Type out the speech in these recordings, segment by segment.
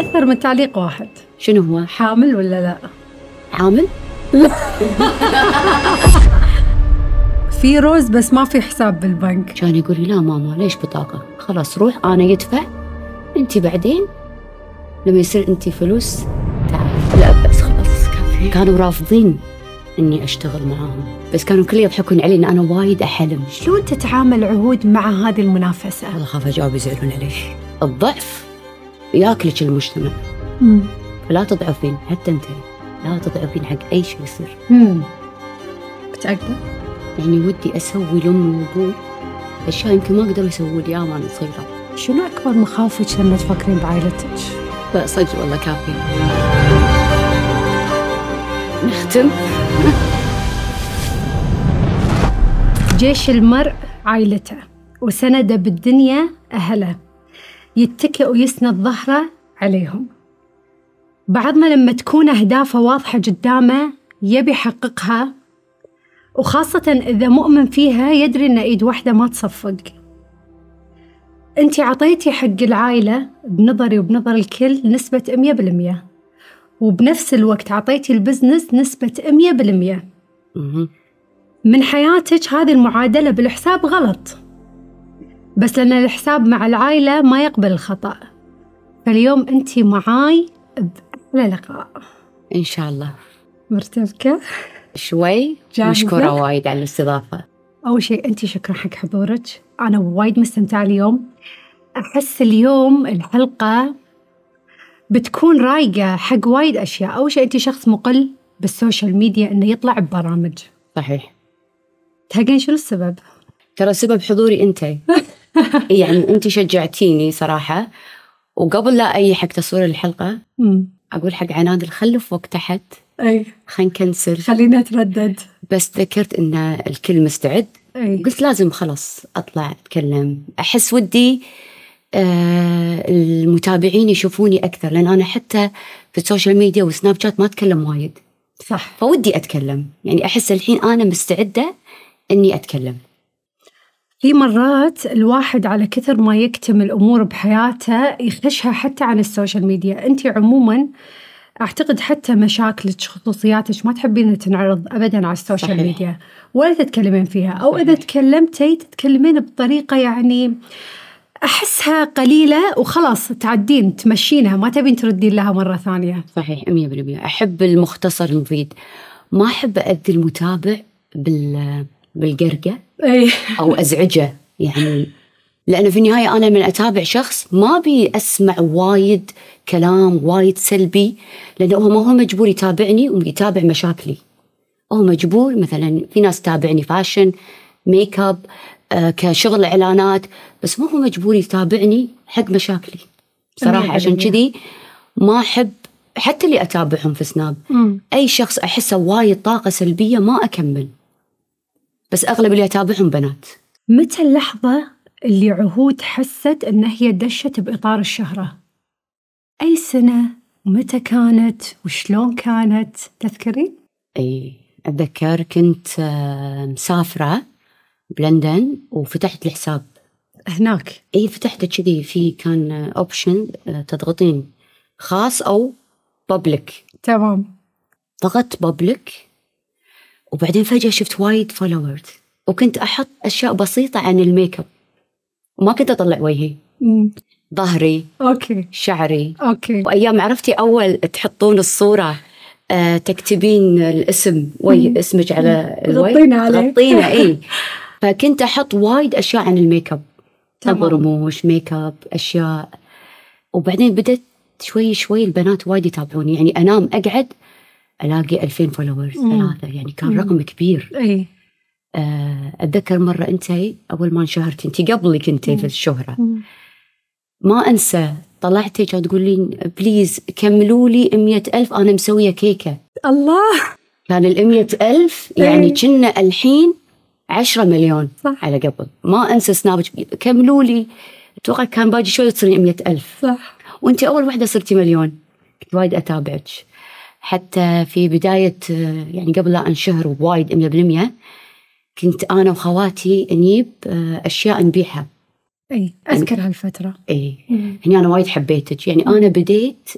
أكثر من تعليق واحد شنو هو؟ حامل ولا لا؟ حامل؟ لا في روز بس ما في حساب بالبنك كان يقول لي لا ماما ليش بطاقة؟ خلاص روح أنا يدفع أنت بعدين لما يصير أنت فلوس تعال لا بس خلاص كافي كانوا رافضين اني اشتغل معاهم بس كانوا كل يضحكون علي ان انا وايد احلم شلون تتعامل عهود مع هذه المنافسه والله خاف اجاوب يزعلون علي الضعف ياكلك المجتمع مم. فلا تضعفين حتى انت لا تضعفين حق اي شيء يصير بتعقده؟ يعني ودي اسوي لامي وابوي اشياء يمكن ما اقدر اسوي لي وانا صغيره شنو اكبر مخاوفك لما تفكرين بعائلتك؟ لا صدق والله كافي نختم جيش المرء عائلته وسنده بالدنيا أهله يتكئ ويسند ظهره عليهم بعضنا لما تكون أهدافه واضحة قدامه يبي يحققها وخاصة إذا مؤمن فيها يدري إن إيد واحدة ما تصفق أنت عطيتي حق العائلة بنظري وبنظر الكل نسبة 100% وبنفس الوقت عطيتي البزنس نسبة 100% من حياتك هذه المعادلة بالحساب غلط بس لأن الحساب مع العائلة ما يقبل الخطأ فاليوم أنت معاي بأحلى لقاء إن شاء الله مرتبكة شوي مشكورة وايد على الاستضافة أول شيء أنت شكرا حق حضورك أنا وايد مستمتعة اليوم أحس اليوم الحلقة بتكون رايقة حق وايد أشياء أول شيء أنت شخص مقل بالسوشيال ميديا إنه يطلع ببرامج صحيح تهقين شنو السبب؟ ترى سبب حضوري أنت يعني انت شجعتيني صراحه وقبل لا اي حق تصوير الحلقه اقول حق عناد الخلف وقت تحت اي خلينا نكنسل خلينا نتردد بس ذكرت ان الكل مستعد أي. قلت لازم خلاص اطلع اتكلم احس ودي آه المتابعين يشوفوني اكثر لان انا حتى في السوشيال ميديا وسناب شات ما اتكلم وايد صح فودي اتكلم يعني احس الحين انا مستعده اني اتكلم في مرات الواحد على كثر ما يكتم الأمور بحياته يخشها حتى عن السوشيال ميديا أنت عموما أعتقد حتى مشاكلك خصوصياتك ما تحبين تنعرض أبدا على السوشيال صحيح. ميديا ولا تتكلمين فيها أو صحيح. إذا تكلمتي تتكلمين بطريقة يعني احسها قليله وخلاص تعدين تمشينها ما تبين تردين لها مره ثانيه. صحيح 100% احب المختصر المفيد. ما احب اذي المتابع بال بالقرقة إيه. أو أزعجه يعني لأنه في النهاية أنا من أتابع شخص ما أبي أسمع وايد كلام وايد سلبي لأنه هو ما هو مجبور يتابعني ويتابع مشاكلي هو مجبور مثلا في ناس تتابعني فاشن ميك اب آه كشغل اعلانات بس ما هو مجبور يتابعني حق مشاكلي صراحه عشان كذي ما احب حتى اللي اتابعهم في سناب مم. اي شخص احسه وايد طاقه سلبيه ما اكمل بس أغلب اللي أتابعهم بنات متى اللحظة اللي عهود حست أن هي دشت بإطار الشهرة؟ أي سنة؟ ومتى كانت؟ وشلون كانت؟ تذكرين؟ أي أتذكر كنت آه، مسافرة بلندن وفتحت الحساب هناك اي فتحته كذي في كان اوبشن آه، آه، تضغطين خاص او بابليك تمام ضغطت بابليك وبعدين فجأة شفت وايد فولورز وكنت أحط أشياء بسيطة عن الميك اب وما كنت أطلع وجهي ظهري اوكي شعري اوكي وايام عرفتي اول تحطون الصوره آه، تكتبين الاسم وي اسمك على الوجه تغطينه عليه تغطينه اي فكنت احط وايد اشياء عن الميك اب رموش ميك اب اشياء وبعدين بدت شوي شوي البنات وايد يتابعوني يعني انام اقعد الاقي 2000 فولورز ثلاثه يعني كان مم. رقم كبير اي آه، اتذكر مره انت اول ما انشهرتي انت قبلي كنتي في الشهره مم. ما انسى طلعتي كانت تقول لي بليز كملوا لي 100000 انا مسويه كيكه الله كان ال 100000 يعني كنا الحين 10 مليون صح. على قبل ما انسى سناب كملوا لي اتوقع كان باجي شوي تصيرين 100000 صح وانت اول وحده صرتي مليون كنت وايد اتابعك حتى في بداية آه، يعني قبل لا انشهر بوايد 100% كنت أنا وخواتي نجيب آه، أشياء نبيعها اي يعني اذكر يعني هالفتره اي هني انا وايد حبيتك يعني انا بديت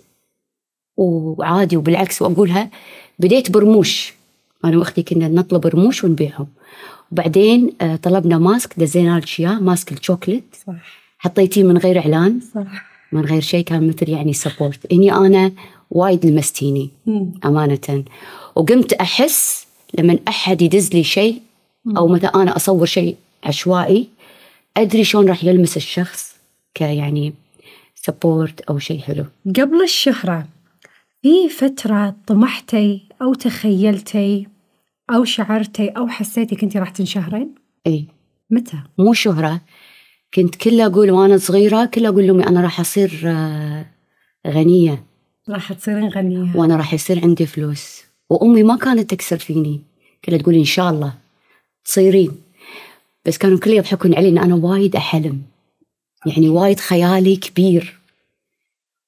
وعادي وبالعكس واقولها بديت برموش انا واختي كنا نطلب رموش ونبيعهم وبعدين آه، طلبنا ماسك دزينا لك اياه ماسك الشوكليت صح حطيتيه من غير اعلان صح من غير شيء كان مثل يعني سبورت اني انا وايد لمستيني امانه وقمت احس لما احد يدز لي شيء او مثلا انا اصور شيء عشوائي ادري شلون راح يلمس الشخص كيعني سبورت او شيء حلو قبل الشهره في فتره طمحتي او تخيلتي او شعرتي او حسيتي كنتي راح تنشهرين اي متى مو شهره كنت كل اقول وانا صغيره كل اقول لامي انا راح اصير آه، غنيه راح تصيرين غنية وأنا راح يصير عندي فلوس وأمي ما كانت تكسر فيني كانت تقول إن شاء الله تصيرين بس كانوا كل يضحكون علي إن أنا وايد أحلم يعني وايد خيالي كبير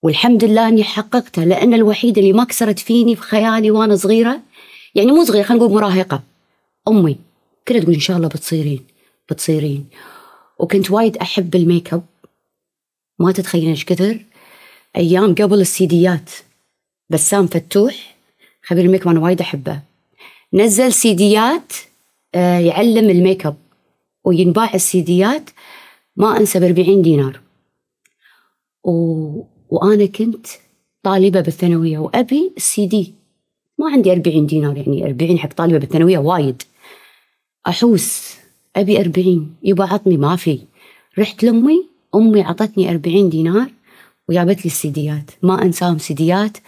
والحمد لله اني حققته لان الوحيده اللي ما كسرت فيني في خيالي وانا صغيره يعني مو صغيره خلينا نقول مراهقه امي كلها تقول ان شاء الله بتصيرين بتصيرين وكنت وايد احب الميك اب ما تتخيلين ايش كثر ايام قبل السيديات بسام فتوح خبير الميك اب انا وايد احبه نزل سيديات آه، يعلم الميك اب وينباع السيديات ما انسى ب 40 دينار و... وانا كنت طالبه بالثانويه وابي السي دي ما عندي 40 دينار يعني 40 حق طالبه بالثانويه وايد احوس ابي 40 يبا عطني ما في رحت لامي امي عطتني 40 دينار وجابت لي السيديات ما انساهم سيديات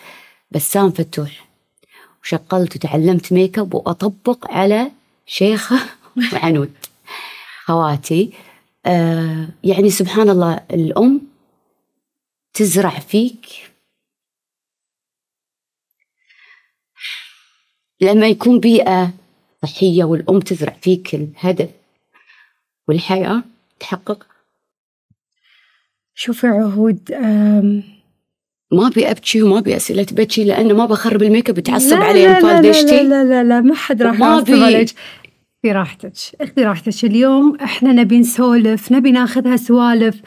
بسام فتوح وشقلت وتعلمت ميك اب واطبق على شيخه وعنود خواتي آه يعني سبحان الله الام تزرع فيك لما يكون بيئه صحيه والام تزرع فيك الهدف والحياه تحقق شوفي عهود ما ابي ابكي وما ابي اسئله بكي لانه ما بخرب الميك اب تعصب علي لا لا لا لا لا لا ما حد راح يعصب عليك اخذي راحتك اخذي راحتك اليوم احنا نبي نسولف نبي ناخذها سوالف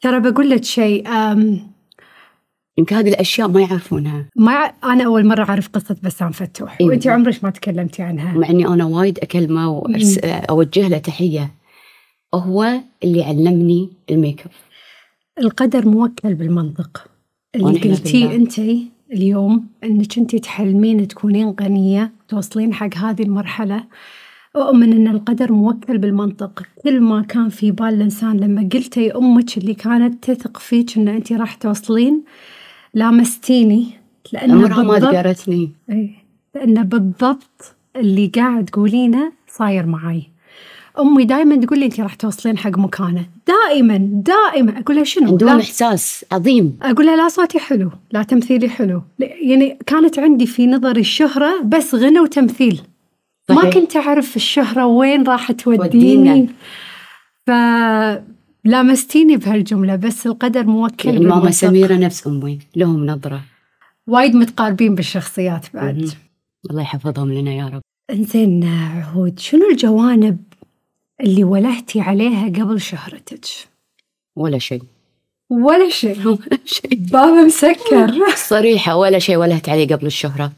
ترى بقول لك شيء يمكن هذه الاشياء ما يعرفونها ما انا اول مره اعرف قصه بسام فتوح إيه. وانت عمرك ما تكلمتي عنها مع اني انا وايد اكلمه وأرس... اوجه له تحيه هو اللي علمني الميك اب القدر موكل بالمنطق اللي قلتيه انت اليوم انك انت تحلمين تكونين غنيه توصلين حق هذه المرحله أؤمن أن القدر موكل بالمنطق كل ما كان في بال الإنسان لما قلتي أمك اللي كانت تثق فيك أن أنت راح توصلين لامستيني لانه عمرها ما ذكرتني إيه. لانه بالضبط اللي قاعد تقولينه صاير معي امي دائما تقول لي انت راح توصلين حق مكانه دائما دائما اقول لها شنو عندهم احساس عظيم اقول لها لا صوتي حلو لا تمثيلي حلو يعني كانت عندي في نظري الشهره بس غنى وتمثيل صحيح. ما كنت اعرف الشهره وين راح توديني فلامستيني بهالجمله بس القدر موكل يعني ماما سميره نفس امي لهم نظره وايد متقاربين بالشخصيات بعد الله يحفظهم لنا يا رب انزين عهود شنو الجوانب اللي ولهتي عليها قبل شهرتك ولا شيء ولا شيء ولا شيء بابا مسكر صريحة ولا شيء ولهت عليه قبل الشهرة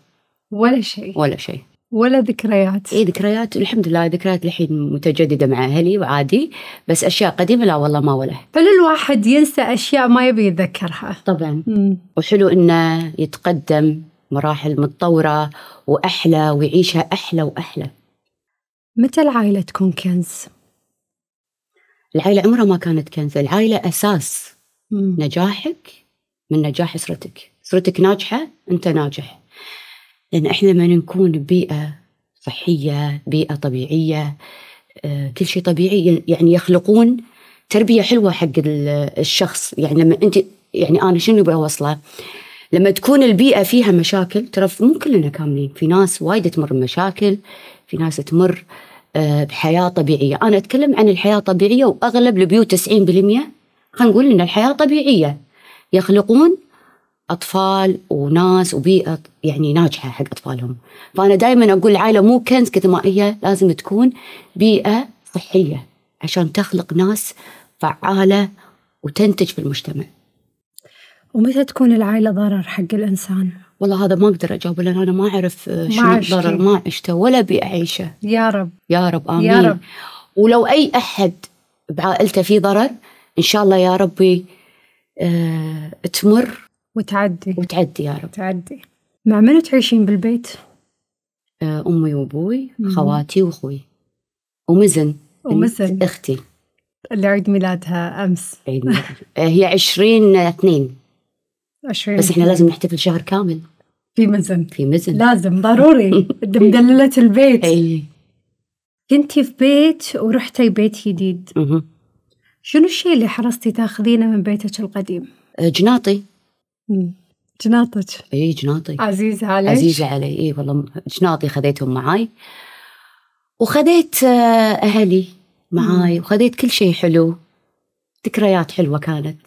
ولا شيء ولا شيء ولا ذكريات اي ذكريات الحمد لله ذكريات الحين متجدده مع اهلي وعادي بس اشياء قديمه لا والله ما ولا حلو الواحد ينسى اشياء ما يبي يتذكرها طبعا مم. وحلو انه يتقدم مراحل متطوره واحلى ويعيشها احلى واحلى متى العائلة تكون كنز؟ العائلة عمرها ما كانت كنز العائلة أساس مم. نجاحك من نجاح أسرتك أسرتك ناجحة أنت ناجح لأن إحنا لما نكون بيئة صحية بيئة طبيعية آه، كل شيء طبيعي يعني يخلقون تربية حلوة حق الشخص يعني لما أنت يعني أنا شنو بوصله لما تكون البيئة فيها مشاكل ترى مو كلنا كاملين في ناس وايد تمر بمشاكل في ناس تمر آه، بحياة طبيعية أنا أتكلم عن الحياة الطبيعية وأغلب البيوت 90% خلينا نقول إن الحياة طبيعية يخلقون أطفال وناس وبيئة يعني ناجحة حق أطفالهم فأنا دائما أقول العائلة مو كنز كثر ما هي لازم تكون بيئة صحية عشان تخلق ناس فعالة وتنتج في المجتمع ومتى تكون العائلة ضرر حق الإنسان؟ والله هذا ما اقدر اجاوبه لان انا ما اعرف آه، شنو الضرر ما عشته ولا اعيشه يا رب يا رب امين يا رب. ولو اي احد بعائلته في ضرر ان شاء الله يا ربي أه تمر وتعدي وتعدي يا رب تعدي مع من تعيشين بالبيت؟ آه، امي وابوي خواتي واخوي ومزن ومزن اختي اللي عيد ميلادها امس عيد ميلادها. آه، هي 20 2 20 بس احنا لازم نحتفل شهر كامل في مزن في مزن لازم ضروري مدللة البيت اي كنتي في بيت ورحتي بيت جديد شنو الشيء اللي حرصتي تاخذينه من بيتك القديم؟ أه، جناطي جناطك اي جناطي عزيزة علي عزيزة علي اي والله جناطي خذيتهم معاي وخذيت أه، اهلي معاي وخذيت كل شيء حلو ذكريات حلوة كانت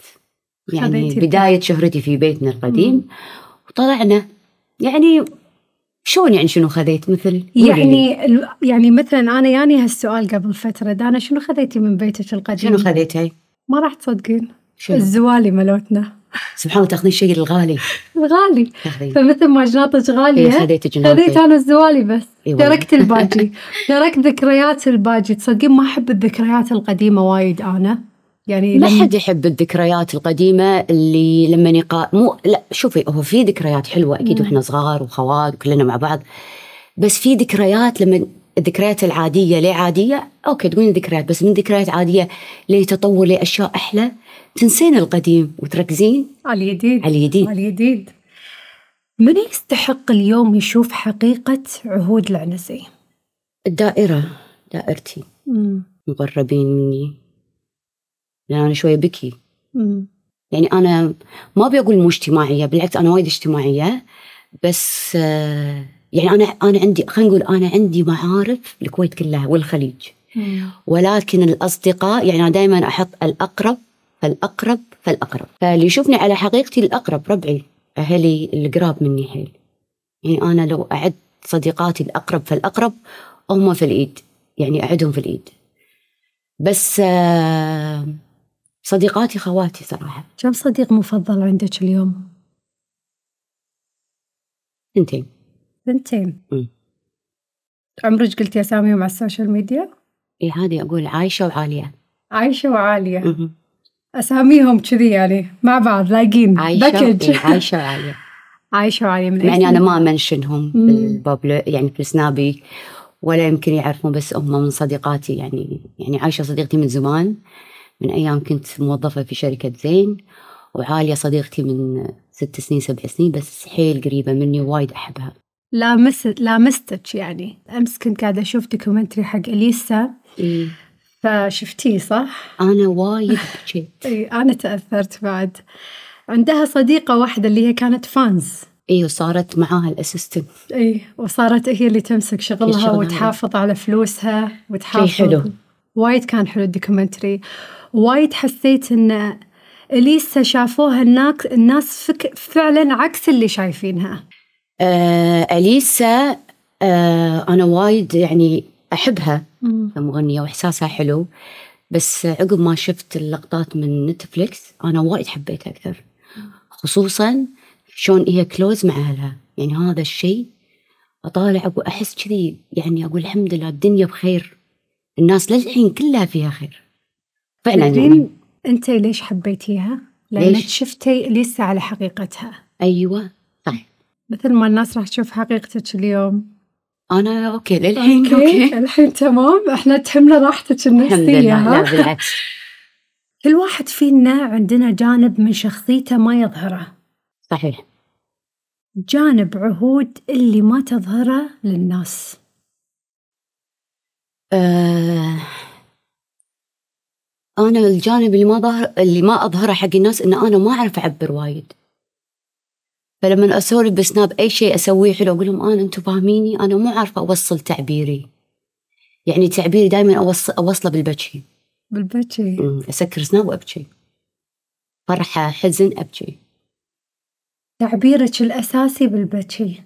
يعني بداية شهرتي في بيتنا القديم مم. وطلعنا يعني شلون يعني شنو خذيت مثل يعني يعني مثلا انا ياني هالسؤال قبل فتره دانا شنو خذيتي من بيتك القديم؟ شنو خذيتي؟ ما راح تصدقين شنو؟ الزوالي ملوتنا سبحان الله تاخذين الشيء الغالي الغالي فمثل ما جناطك غاليه إيه، خذيت جناطي خذيت انا الزوالي بس تركت الباجي تركت ذكريات الباجي تصدقين ما احب الذكريات القديمه وايد انا يعني ما حد يحب الذكريات القديمه اللي لما نقا مو لا شوفي هو في ذكريات حلوه اكيد واحنا صغار وخوات وكلنا مع بعض بس في ذكريات لما الذكريات العاديه ليه عاديه اوكي تقولين ذكريات بس من ذكريات عاديه ليه تطور لاشياء احلى تنسين القديم وتركزين على الجديد على الجديد على الجديد من يستحق اليوم يشوف حقيقه عهود العنزي الدائره دائرتي مم. مقربين مني يعني أنا شوية بكي مم. يعني أنا ما اقول مو اجتماعية بالعكس أنا وايد اجتماعية بس آه، يعني أنا أنا عندي خلينا نقول أنا عندي معارف الكويت كلها والخليج ولكن الأصدقاء يعني أنا دائما أحط الأقرب فالأقرب فالأقرب فاللي يشوفني على حقيقتي الأقرب ربعي أهلي القراب مني حيل يعني أنا لو أعد صديقاتي الأقرب فالأقرب هم في الإيد يعني أعدهم في الإيد بس آه صديقاتي خواتي صراحة كم صديق مفضل عندك اليوم؟ بنتين بنتين عمرك قلتي اساميهم على السوشيال ميديا؟ اي عادي اقول عايشه وعاليه عايشه وعاليه م -م. اساميهم كذي يعني مع بعض لايقين عايشه باكج إيه عايشه وعاليه عايشه وعاليه من يعني انا ما منشنهم بالبابلو يعني في سنابي ولا يمكن يعرفون بس هم من صديقاتي يعني يعني عايشه صديقتي من زمان من أيام كنت موظفة في شركة زين وعالية صديقتي من ست سنين سبع سنين بس حيل قريبة مني وايد أحبها لامست لامستك يعني أمس كنت قاعدة أشوف دوكيومنتري حق إليسا إيه؟ فشفتيه صح؟ أنا وايد بكيت إي أنا تأثرت بعد عندها صديقة واحدة اللي هي كانت فانز اي وصارت معاها الاسيستنت اي وصارت هي اللي تمسك شغلها وتحافظ على فلوسها وتحافظ شي حلو وايد كان حلو الدوكيومنتري وايد حسيت ان اليسا شافوها الناس فك فعلا عكس اللي شايفينها آه اليسا آه انا وايد يعني احبها مغنيه واحساسها حلو بس عقب ما شفت اللقطات من نتفليكس انا وايد حبيتها اكثر خصوصا شلون هي كلوز مع اهلها يعني هذا الشيء اطالع واحس كذي يعني اقول الحمد لله الدنيا بخير الناس للحين كلها فيها خير فعلا يعني انت ليش حبيتيها؟ لانك شفتي لسه على حقيقتها ايوه صح طيب. مثل ما الناس راح تشوف حقيقتك اليوم انا اوكي للحين اوكي, أوكي. الحين تمام احنا تحملنا راحتك النفسيه بالعكس كل واحد فينا عندنا جانب من شخصيته ما يظهره صحيح جانب عهود اللي ما تظهره للناس أه انا الجانب اللي ما ظهر اللي ما اظهره حق الناس ان انا ما اعرف اعبر وايد فلما اسولف بسناب اي شيء اسويه حلو اقول لهم انا آه، انتم فاهميني انا مو عارفه اوصل تعبيري يعني تعبيري دائما اوصل اوصله بالبكي بالبكي اسكر سناب وابكي فرحه حزن ابكي تعبيرك الاساسي بالبكي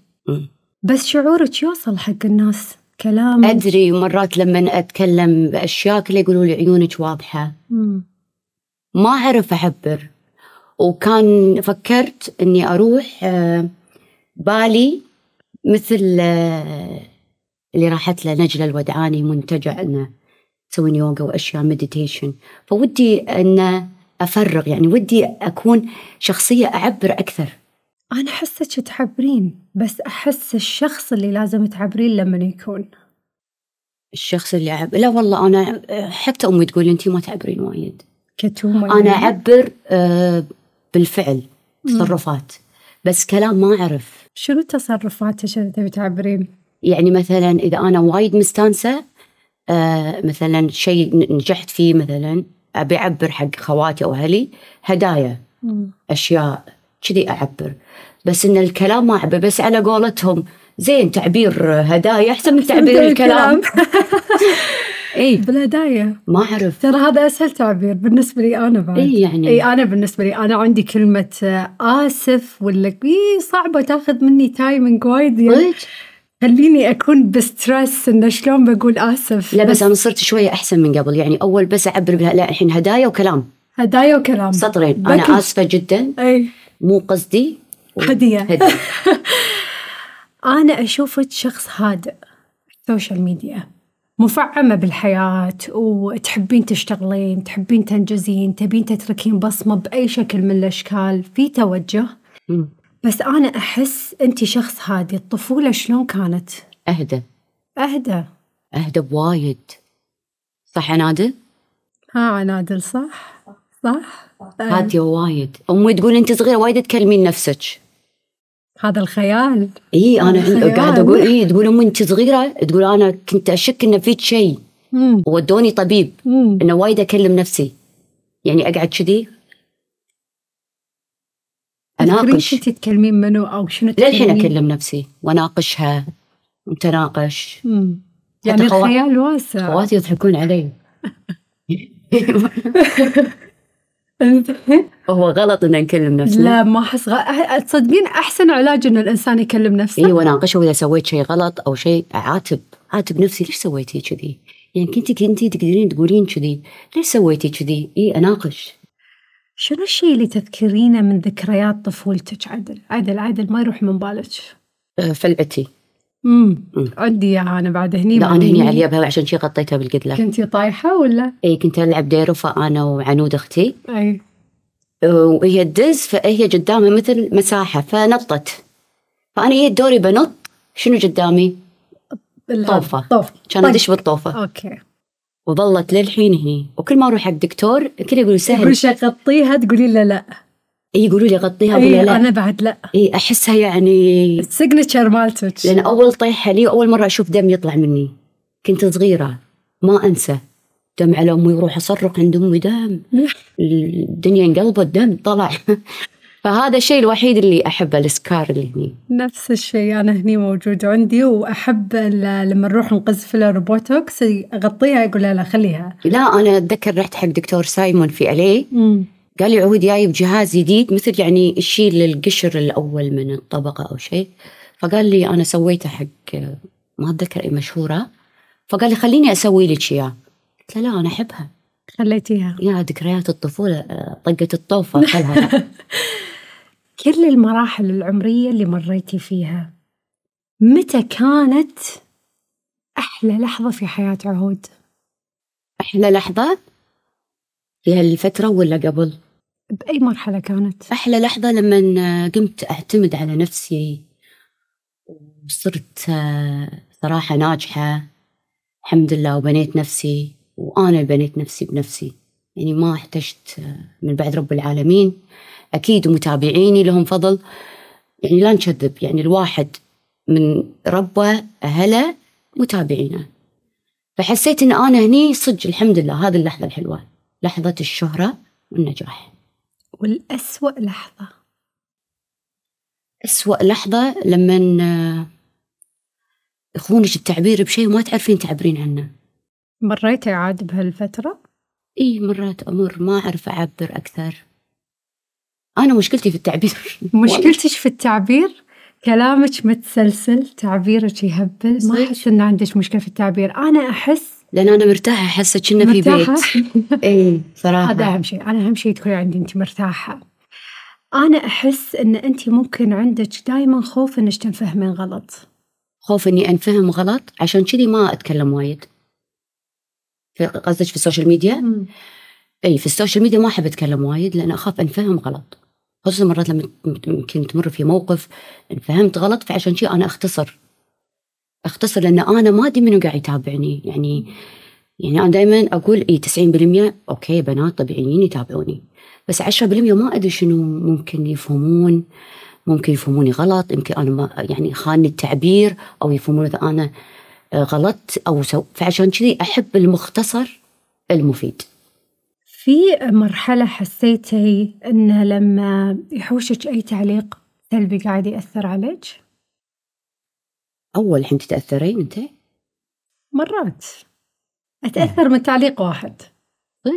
بس شعورك يوصل حق الناس كلام أدري مرات لما أتكلم بأشياء كله يقولوا لي عيونك واضحة مم. ما أعرف أعبر وكان فكرت أني أروح آه، بالي مثل آه، اللي راحت له نجلة الودعاني منتجع أنه تسوين يوغا وأشياء مديتيشن فودي أن أفرغ يعني ودي أكون شخصية أعبر أكثر أنا أحسك تعبرين بس أحس الشخص اللي لازم تعبرين لما يكون الشخص اللي عب... لا والله أنا حتى أمي تقول أنت ما تعبرين وايد كتومة أنا أعبر آه، بالفعل تصرفات بس كلام ما أعرف شنو تصرفاتك اللي تبي تعبرين؟ يعني مثلا إذا أنا وايد مستانسة آه، مثلا شيء نجحت فيه مثلا أبي أعبر حق خواتي أو أهلي هدايا مم. أشياء كذي اعبر بس ان الكلام ما اعبر بس على قولتهم زين تعبير هدايا احسن من تعبير الكلام اي بالهدايا ما اعرف ترى هذا اسهل تعبير بالنسبه لي انا بعد اي يعني اي انا بالنسبه لي انا عندي كلمه اسف ولا اي صعبه تاخذ مني تايمنج وايد يعني خليني اكون بستريس انه شلون بقول اسف لا بس, بس انا صرت شويه احسن من قبل يعني اول بس اعبر لا الحين هدايا وكلام هدايا وكلام سطرين انا اسفه جدا اي مو قصدي هدية هدية أنا أشوفك شخص هادئ سوشيال ميديا مفعمة بالحياة وتحبين تشتغلين تحبين تنجزين تبين تتركين بصمة بأي شكل من الأشكال في توجه م. بس أنا أحس أنت شخص هادي الطفولة شلون كانت؟ أهدى أهدى أهدى بوايد صح يا نادل؟ ها نادل صح صح؟ هاتي وايد امي تقول انت صغيره وايد تكلمين نفسك هذا الخيال اي انا قاعده اقول اي تقول امي انت صغيره تقول انا كنت اشك ان فيك شيء ودوني طبيب انه وايد اكلم نفسي يعني اقعد كذي اناقش انت تكلمين منو او شنو للحين اكلم نفسي واناقشها متناقش يعني الخيال واسع خواتي يضحكون علي هو غلط ان نكلم نفسنا لا ما احس غ... تصدقين احسن علاج ان الانسان يكلم نفسه ايوه اناقشه اذا سويت شيء غلط او شيء اعاتب اعاتب نفسي ليش سويتي كذي؟ يعني كنتي كنتي تقدرين تقولين كذي ليش سويتي كذي؟ اي اناقش شنو الشيء اللي تذكرينه من ذكريات طفولتك عدل؟ عدل عدل ما يروح من بالك أه، فلعتي امم عندي اياها انا بعد هني لا انا هني على اليابها عشان شي غطيتها بالقدله كنتي طايحه ولا؟ اي كنت العب ديروفا انا وعنود اختي اي أه، وهي تدز فهي قدامها مثل مساحه فنطت فانا هي دوري بنط شنو قدامي؟ طوفه طوف كان ادش طيب. بالطوفه اوكي وظلت للحين هي وكل ما اروح حق الدكتور الكل يقول سهل يقول شغطيها تقولي له لا يقولوا لي غطيها ولا إيه، لا انا بعد لا اي احسها يعني السيجنتشر مالتك لان اول طيحه لي اول مره اشوف دم يطلع مني كنت صغيره ما انسى دم على امي وروح اصرخ عند امي دم الدنيا انقلبت دم طلع فهذا الشيء الوحيد اللي احبه السكار اللي هني نفس الشيء انا هني موجود عندي واحب لما نروح نقز في الروبوتوكس اغطيها اقول لا خليها لا انا اتذكر رحت حق دكتور سايمون في الي قال لي عود جايب جهاز جديد مثل يعني يشيل القشر الاول من الطبقه او شيء فقال لي انا سويته حق ما اتذكر اي مشهوره فقال لي خليني اسوي لك اياه قلت له لا انا احبها خليتيها يا ذكريات الطفوله طقت الطوفه كل المراحل العمريه اللي مريتي فيها متى كانت احلى لحظه في حياه عهود احلى لحظه في هالفتره ولا قبل بأي مرحلة كانت؟ أحلى لحظة لما قمت أعتمد على نفسي وصرت آه، صراحة ناجحة الحمد لله وبنيت نفسي وأنا بنيت نفسي بنفسي يعني ما احتجت آه، من بعد رب العالمين أكيد ومتابعيني لهم فضل يعني لا نكذب يعني الواحد من ربه أهله متابعينه فحسيت أن أنا هني صدق الحمد لله هذه اللحظة الحلوة لحظة الشهرة والنجاح والأسوأ لحظة أسوأ لحظة لما يخونك آه، التعبير بشيء وما تعرفين تعبرين عنه مريتي عاد بهالفترة؟ إيه مرات أمر ما أعرف أعبر أكثر أنا مشكلتي في التعبير مشكلتك في التعبير؟ كلامك متسلسل تعبيرك يهبل ما أحس إن عندك مشكلة في التعبير أنا أحس لان انا مرتاحه حاسه كنا في بيت اي صراحه هذا اهم شيء انا اهم شيء تكوني عندي انت مرتاحه انا احس ان انت ممكن عندك دائما خوف انك تنفهمين غلط خوف اني انفهم غلط عشان كذي ما اتكلم وايد في قصدك في السوشيال ميديا مم. اي في السوشيال ميديا ما احب اتكلم وايد لان اخاف انفهم غلط خصوصا مرات لما يمكن تمر في موقف انفهمت غلط فعشان شي انا اختصر اختصر لان انا ما ادري منو قاعد يتابعني يعني يعني انا دائما اقول اي 90% اوكي بنات طبيعيين يتابعوني بس 10% ما ادري شنو ممكن يفهمون ممكن يفهموني غلط يمكن انا ما يعني خاني التعبير او يفهمون اذا انا غلط او سو فعشان كذي احب المختصر المفيد في مرحلة حسيتي أنه لما يحوشك أي تعليق سلبي قاعد يأثر عليك؟ أول الحين تتأثرين أنت؟ مرات أتأثر آه. من تعليق واحد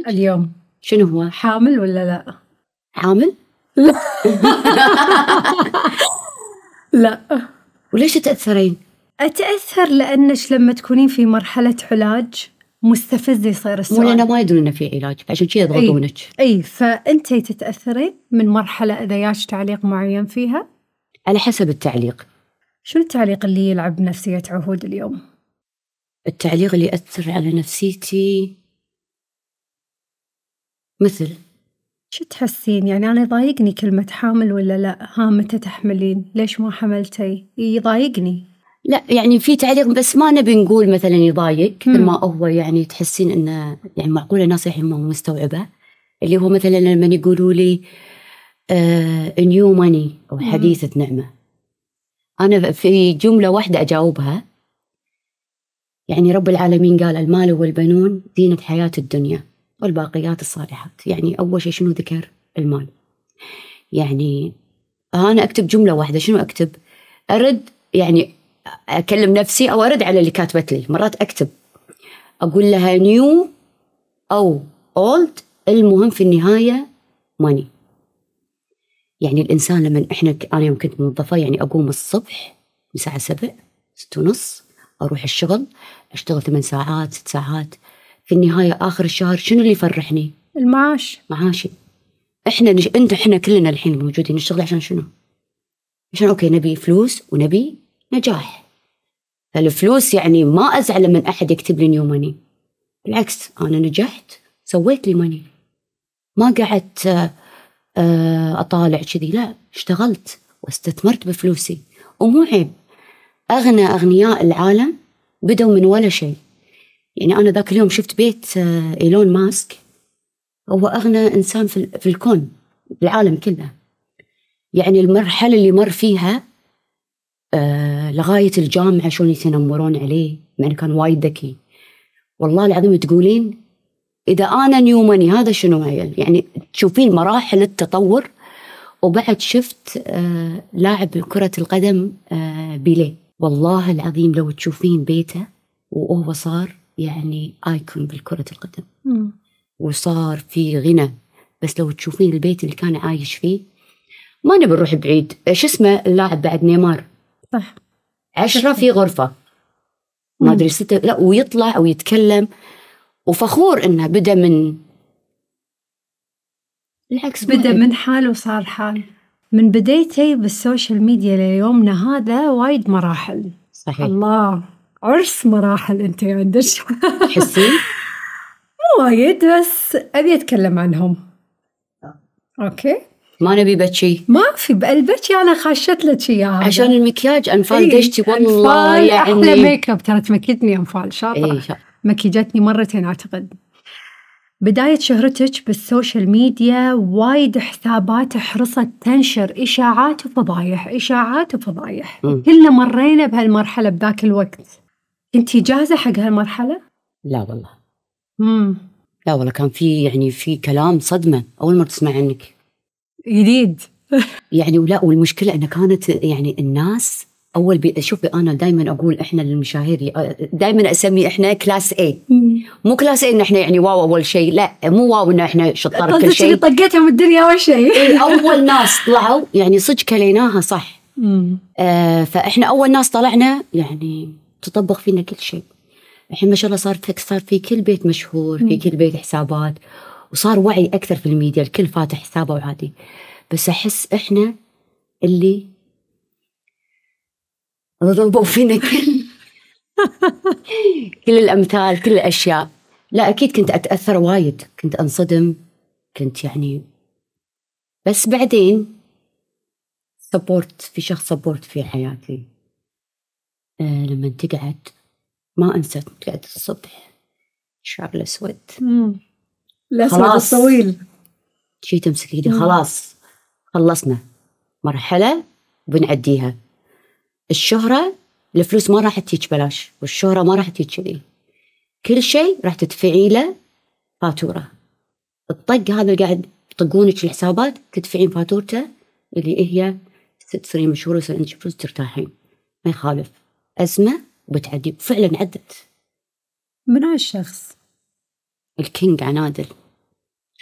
اليوم شنو هو؟ حامل ولا لا؟ حامل؟ لا لا وليش تتأثرين؟ أتأثر لأنش لما تكونين في مرحلة علاج مستفز يصير السؤال ولا ما يدرون انه في علاج عشان كذا يضغطونك اي, أي فانت تتاثرين من مرحله اذا ياش تعليق معين فيها على حسب التعليق شو التعليق اللي يلعب بنفسية عهود اليوم؟ التعليق اللي أثر على نفسيتي مثل شو تحسين؟ يعني أنا يضايقني كلمة حامل ولا لا؟ ها متى تحملين؟ ليش ما حملتي؟ يضايقني لا يعني في تعليق بس ما نبي نقول مثلا يضايق كثر ما هو يعني تحسين انه يعني معقوله الناس الحين ما مستوعبه اللي هو مثلا لما يقولوا لي نيو آه، ماني او حديثه نعمه أنا في جملة واحدة أجاوبها يعني رب العالمين قال المال والبنون دينة حياة الدنيا والباقيات الصالحات يعني أول شيء شنو ذكر المال يعني أنا أكتب جملة واحدة شنو أكتب أرد يعني أكلم نفسي أو أرد على اللي كاتبت لي مرات أكتب أقول لها نيو أو أولد المهم في النهاية ماني يعني الانسان لما احنا انا يوم كنت موظفه يعني اقوم الصبح من الساعه 7 6 ونص اروح الشغل اشتغل ثمان ساعات ست ساعات في النهايه اخر الشهر شنو اللي يفرحني؟ المعاش معاشي احنا نش... انت احنا كلنا الحين موجودين نشتغل عشان شنو؟ عشان اوكي نبي فلوس ونبي نجاح فالفلوس يعني ما ازعل لما احد يكتب لي نيو ماني بالعكس انا نجحت سويت لي ماني ما قعدت آه، اطالع كذي لا اشتغلت واستثمرت بفلوسي ومو عيب اغنى اغنياء العالم بدوا من ولا شيء يعني انا ذاك اليوم شفت بيت آه، ايلون ماسك هو اغنى انسان في, الكون العالم كله يعني المرحله اللي مر فيها آه لغايه الجامعه شلون يتنمرون عليه يعني كان وايد ذكي والله العظيم تقولين اذا انا نيوماني هذا شنو عيل يعني تشوفين مراحل التطور وبعد شفت آه لاعب كرة القدم آه بيليه والله العظيم لو تشوفين بيته وهو صار يعني ايكون بالكرة القدم م. وصار في غنى بس لو تشوفين البيت اللي كان عايش فيه ما نبي نروح بعيد شو اسمه اللاعب بعد نيمار صح عشرة في غرفة ما ادري ستة لا ويطلع ويتكلم وفخور انه بدا من بالعكس بدا من حال وصار حال من بدايتي بالسوشيال ميديا ليومنا هذا وايد مراحل صحيح الله عرس مراحل انت عندك تحسين؟ مو وايد بس ابي اتكلم عنهم اوكي ما نبي بكي ما في بقلبك انا يعني خاشت لك اياها عشان المكياج انفال إيه، دشتي والله يعني احلى ميك اب ترى تمكتني انفال شاطره اي شاطره مكيجتني جتني مرتين أعتقد بداية شهرتك بالسوشيال ميديا وايد حسابات حرصت تنشر إشاعات وفضايح إشاعات وفضايح كلنا مرينا بهالمرحلة بذاك الوقت أنت جاهزة حق هالمرحلة؟ لا والله امم لا والله كان في يعني في كلام صدمة أول مرة تسمع عنك جديد يعني ولا والمشكلة أنه كانت يعني الناس اول بي شوفي انا دائما اقول احنا للمشاهير آه، دائما اسمي احنا كلاس اي مو كلاس اي ان احنا يعني واو اول شيء لا مو واو ان احنا شطار كل شيء طقيتهم الدنيا اول شيء إيه، اول ناس طلعوا يعني صدق كليناها صح آه فاحنا اول ناس طلعنا يعني تطبق فينا كل شيء الحين ما شاء الله صار فيك صار في كل بيت مشهور في كل بيت حسابات وصار وعي اكثر في الميديا الكل فاتح حسابه وعادي بس احس احنا اللي ضربوا فينا كل كل الامثال كل الاشياء لا اكيد كنت اتاثر وايد كنت انصدم كنت يعني بس بعدين سبورت في شخص سبورت في حياتي أه لما تقعد ما انسى تقعد الصبح شعر الاسود الاسود الطويل شي تمسك ايدي خلاص خلصنا مرحله وبنعديها الشهرة الفلوس ما راح تجيك بلاش والشهرة ما راح تجيك كذي كل شيء راح تدفعي له فاتورة الطق هذا اللي قاعد يطقونك الحسابات تدفعين فاتورته اللي هي تصيرين مشهورة ويصير عندك فلوس ترتاحين ما يخالف أزمة وبتعدي فعلا عدت من هالشخص الكينج عنادل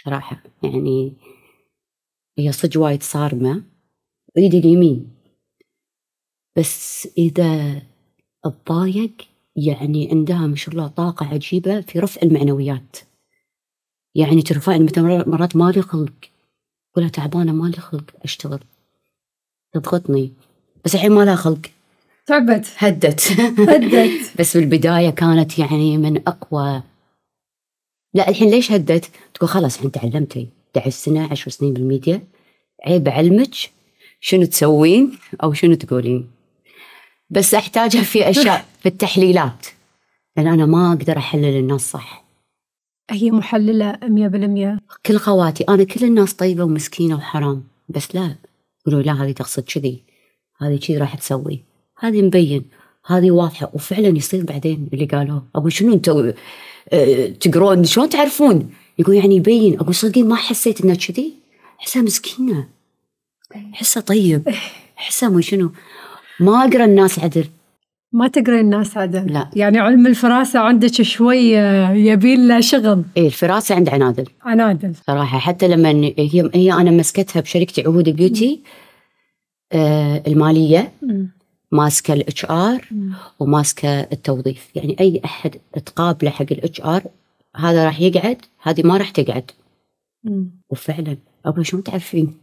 صراحة يعني هي صدق وايد صارمة ايدي اليمين بس إذا تضايق يعني عندها ما شاء الله طاقة عجيبة في رفع المعنويات يعني ترفع مرات مرات مالي خلق ولا تعبانة مالي خلق أشتغل تضغطني بس الحين ما لها خلق تعبت هدت هدت بس بالبداية كانت يعني من أقوى لا الحين ليش هدت؟ تقول خلاص الحين تعلمتي 11 سنة 10 سنين بالميديا عيب علمك شنو تسوين أو شنو تقولين بس احتاجها في اشياء في التحليلات لان انا ما اقدر احلل الناس صح هي محلله 100% كل خواتي انا كل الناس طيبه ومسكينه وحرام بس لا يقولوا لا هذه تقصد كذي هذه كذي راح تسوي هذه مبين هذه واضحه وفعلا يصير بعدين اللي قالوه اقول شنو انتم آه، تقرون شلون تعرفون؟ يقول يعني يبين اقول صدقين ما حسيت انه كذي احسها مسكينه إيه. احسها طيب إيه. احسها ما شنو ما اقرا الناس عدل ما تقرأ الناس عدل لا يعني علم الفراسة عندك شوي آه، يبي له شغل اي الفراسة عند عنادل عنادل صراحة حتى لما هي, هي أنا مسكتها بشركتي عهود بيوتي آه المالية ماسكة الاتش ار وماسكة التوظيف يعني أي أحد تقابله حق الاتش ار هذا راح يقعد هذه ما راح تقعد وفعلا أبو شو تعرفين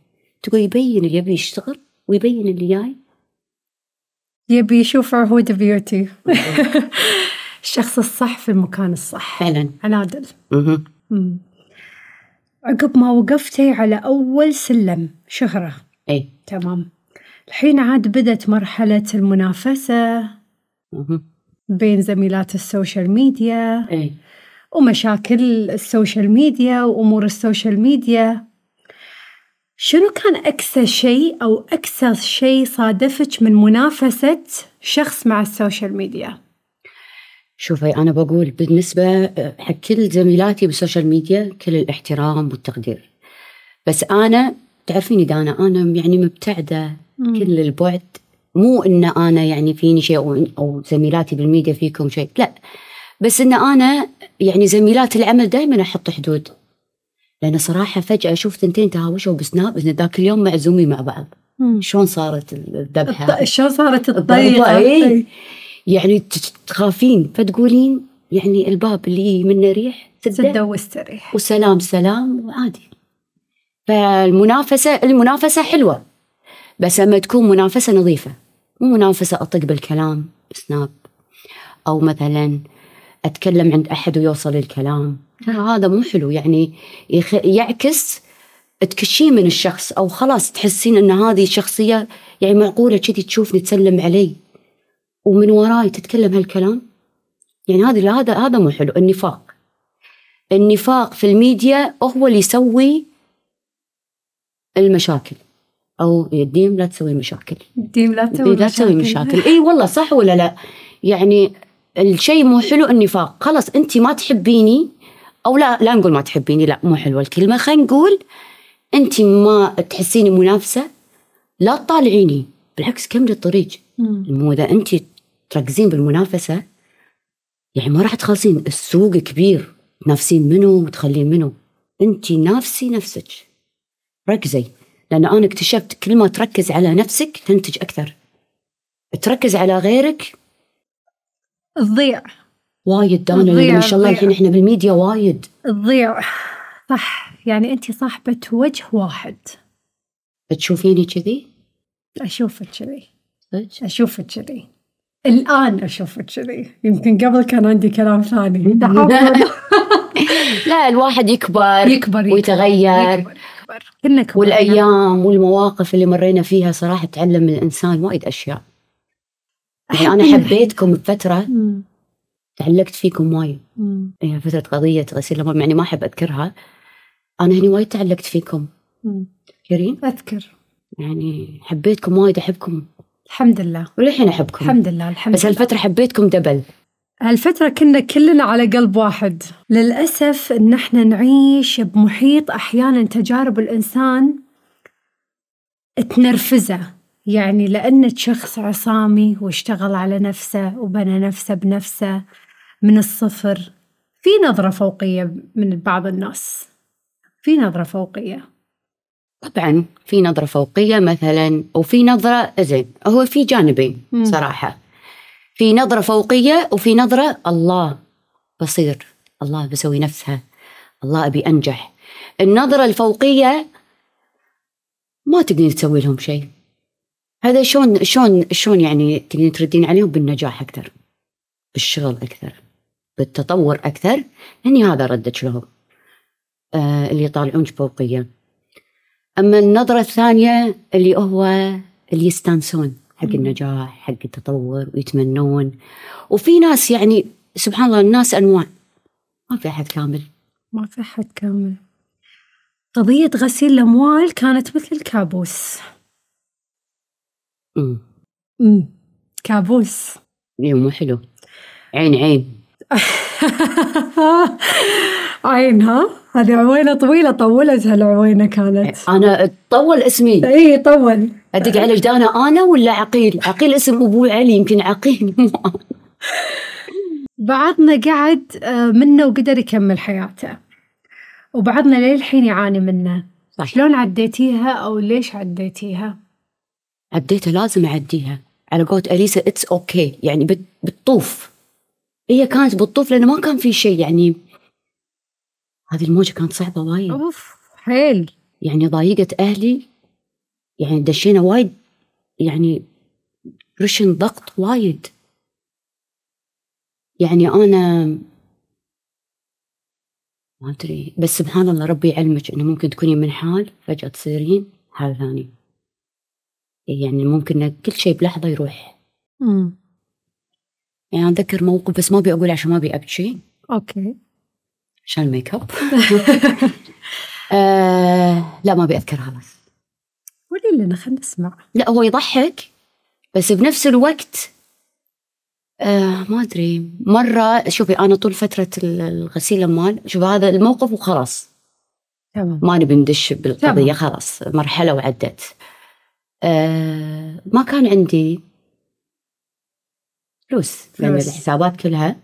تقول يبين اللي يبي يشتغل ويبين اللي جاي يبي يشوف عهود بيوتي الشخص الصح في المكان الصح فعلا عنادل عقب ما وقفتي على أول سلم شهرة أي تمام الحين عاد بدأت مرحلة المنافسة بين زميلات السوشيال ميديا أي. ومشاكل السوشيال ميديا وأمور السوشيال ميديا شنو كان أكثر شيء أو أكثر شيء صادفك من منافسة شخص مع السوشيال ميديا؟ شوفي أنا بقول بالنسبة آه، حق كل زميلاتي بالسوشيال ميديا كل الاحترام والتقدير بس أنا تعرفيني دانا أنا يعني مبتعدة مم. كل البعد مو ان انا يعني فيني شيء او, أو زميلاتي بالميديا فيكم شيء لا بس ان انا يعني زميلات العمل دائما احط حدود لأن صراحة فجأة أشوف ثنتين تهاوشوا بسناب إن ذاك اليوم معزومين مع بعض شلون صارت الذبحة شلون صارت الطيبه؟ إيه. يعني تخافين فتقولين يعني الباب اللي منه ريح سده واستريح وسلام سلام وعادي فالمنافسة المنافسة حلوة بس لما تكون منافسة نظيفة مو منافسة أطق بالكلام سناب أو مثلا اتكلم عند احد ويوصل الكلام ترى هذا مو حلو يعني يخ... يعكس تكشي من الشخص او خلاص تحسين ان هذه شخصيه يعني معقوله كذي تشوفني تسلم علي ومن وراي تتكلم هالكلام يعني هذا هذا هذا مو حلو النفاق النفاق في الميديا هو اللي يسوي المشاكل او الديم لا تسوي مشاكل الديم لا تسوي مشاكل لا تسوي مشاكل اي والله صح ولا لا يعني الشيء مو حلو النفاق خلاص انت ما تحبيني او لا لا نقول ما تحبيني لا مو حلوه الكلمه خلينا نقول انت ما تحسيني منافسه لا تطالعيني بالعكس كملي الطريق مو اذا انت تركزين بالمنافسه يعني ما راح تخلصين السوق كبير تنافسين منو وتخلين منو انت نافسي نفسك ركزي لان انا اكتشفت كل ما تركز على نفسك تنتج اكثر تركز على غيرك تضيع وايد دانا يعني ما شاء الله الحين احنا بالميديا وايد تضيع صح يعني انت صاحبة وجه واحد تشوفيني كذي؟ اشوفك كذي اشوفك كذي الان اشوفك كذي يمكن قبل كان عندي كلام ثاني لا الواحد يكبر يكبر, ويتغير يكبر. كنا والايام والمواقف اللي مرينا فيها صراحه تعلم الانسان وايد اشياء يعني انا حبيتكم بفتره تعلقت فيكم وايد يعني فتره قضيه غسيل الاموال يعني ما احب اذكرها انا هني وايد تعلقت فيكم كريم اذكر يعني حبيتكم وايد احبكم الحمد لله وللحين احبكم الحمد لله الحمد بس هالفتره حبيتكم دبل هالفترة كنا كلنا على قلب واحد للأسف إن احنا نعيش بمحيط أحيانا تجارب الإنسان تنرفزه يعني لأنك شخص عصامي واشتغل على نفسه وبنى نفسه بنفسه من الصفر في نظرة فوقية من بعض الناس في نظرة فوقية طبعا في نظرة فوقية مثلا وفي نظرة زين هو في جانبين صراحة في نظرة فوقية وفي نظرة الله بصير الله بسوي نفسها الله أبي أنجح النظرة الفوقية ما تقدرين تسوي لهم شيء هذا شلون شلون شلون يعني تقدرين تردين عليهم بالنجاح اكثر بالشغل اكثر بالتطور اكثر هني هذا ردك لهم آه اللي يطالعون فوقيه اما النظره الثانيه اللي هو اللي يستانسون حق النجاح حق التطور ويتمنون وفي ناس يعني سبحان الله الناس انواع ما في احد كامل ما في احد كامل قضيه غسيل الاموال كانت مثل الكابوس امم كابوس ايوه مو حلو عين عين عين ها هذه عوينه طويله طولتها العوينه كانت انا طول اسمي اي طول ادق على جدانا انا ولا عقيل عقيل اسم ابوي علي يمكن عقيل بعضنا قعد آه، منه وقدر يكمل حياته وبعضنا للحين يعاني منه صح. شلون عديتيها او ليش عديتيها عديتها لازم أعديها على قولة أليسا اتس اوكي okay. يعني بت... بتطوف هي كانت بتطوف لأنه ما كان في شيء يعني هذه الموجة كانت صعبة وايد أوف حيل يعني ضايقت أهلي يعني دشينا وايد يعني رشن ضغط وايد يعني أنا ما أدري بس سبحان الله ربي يعلمك إنه ممكن تكونين من حال فجأة تصيرين حال ثاني يعني ممكن كل شيء بلحظه يروح امم يعني اتذكر موقف بس ما ابي اقول عشان ما ابي ابكي اوكي عشان الميك اب آه، لا ما ابي اذكرها خلاص قولي لنا خلينا نسمع لا هو يضحك بس بنفس الوقت آه ما ادري مره شوفي انا طول فتره الغسيل المال شوف هذا الموقف وخلاص تمام ما نبي ندش بالقضيه خلاص مرحله وعدت آه، ما كان عندي فلوس لأن الحسابات كلها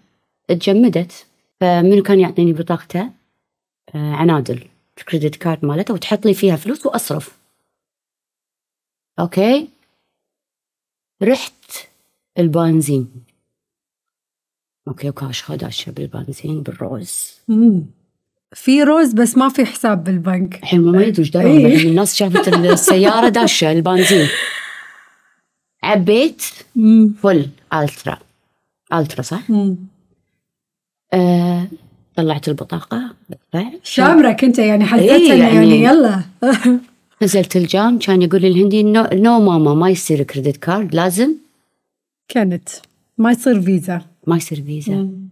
تجمدت فمنو كان يعطيني بطاقته آه عنادل الكريدت كارد مالته وتحط لي فيها فلوس وأصرف أوكي رحت البنزين اوكي وكاش خداشه بالبنزين بالروز مم. في روز بس ما في حساب بالبنك الحين ما يدري ايش دارون إيه. الناس شافت السياره داشه البنزين عبيت فل الترا الترا صح؟ آه طلعت البطاقه شامره كنت يعني حسيت إيه يعني, يعني يلا نزلت الجام كان يقول الهندي نو, نو ماما ما يصير كريدت كارد لازم كانت ما يصير فيزا ما يصير فيزا مم.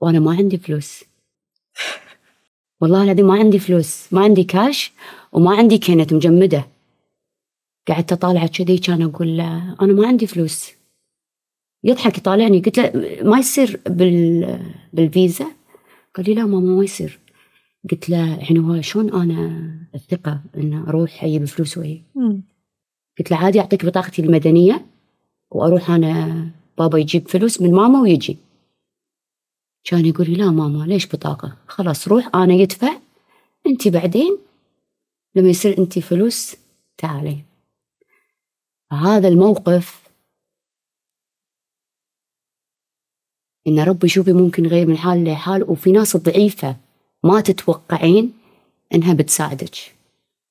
وانا ما عندي فلوس والله العظيم ما عندي فلوس ما عندي كاش وما عندي كنت مجمده قعدت اطالعه كذي كان اقول له انا ما عندي فلوس يضحك يطالعني قلت له ما يصير بال بالفيزا قال لي لا ماما ما يصير قلت له يعني هو شلون انا الثقه ان اروح اجيب فلوس وهي قلت له عادي اعطيك بطاقتي المدنيه واروح انا بابا يجيب فلوس من ماما ويجي كان يقول لي لا ماما ليش بطاقة خلاص روح أنا يدفع أنت بعدين لما يصير أنت فلوس تعالي هذا الموقف إن ربي شوفي ممكن غير من حال لحال وفي ناس ضعيفة ما تتوقعين إنها بتساعدك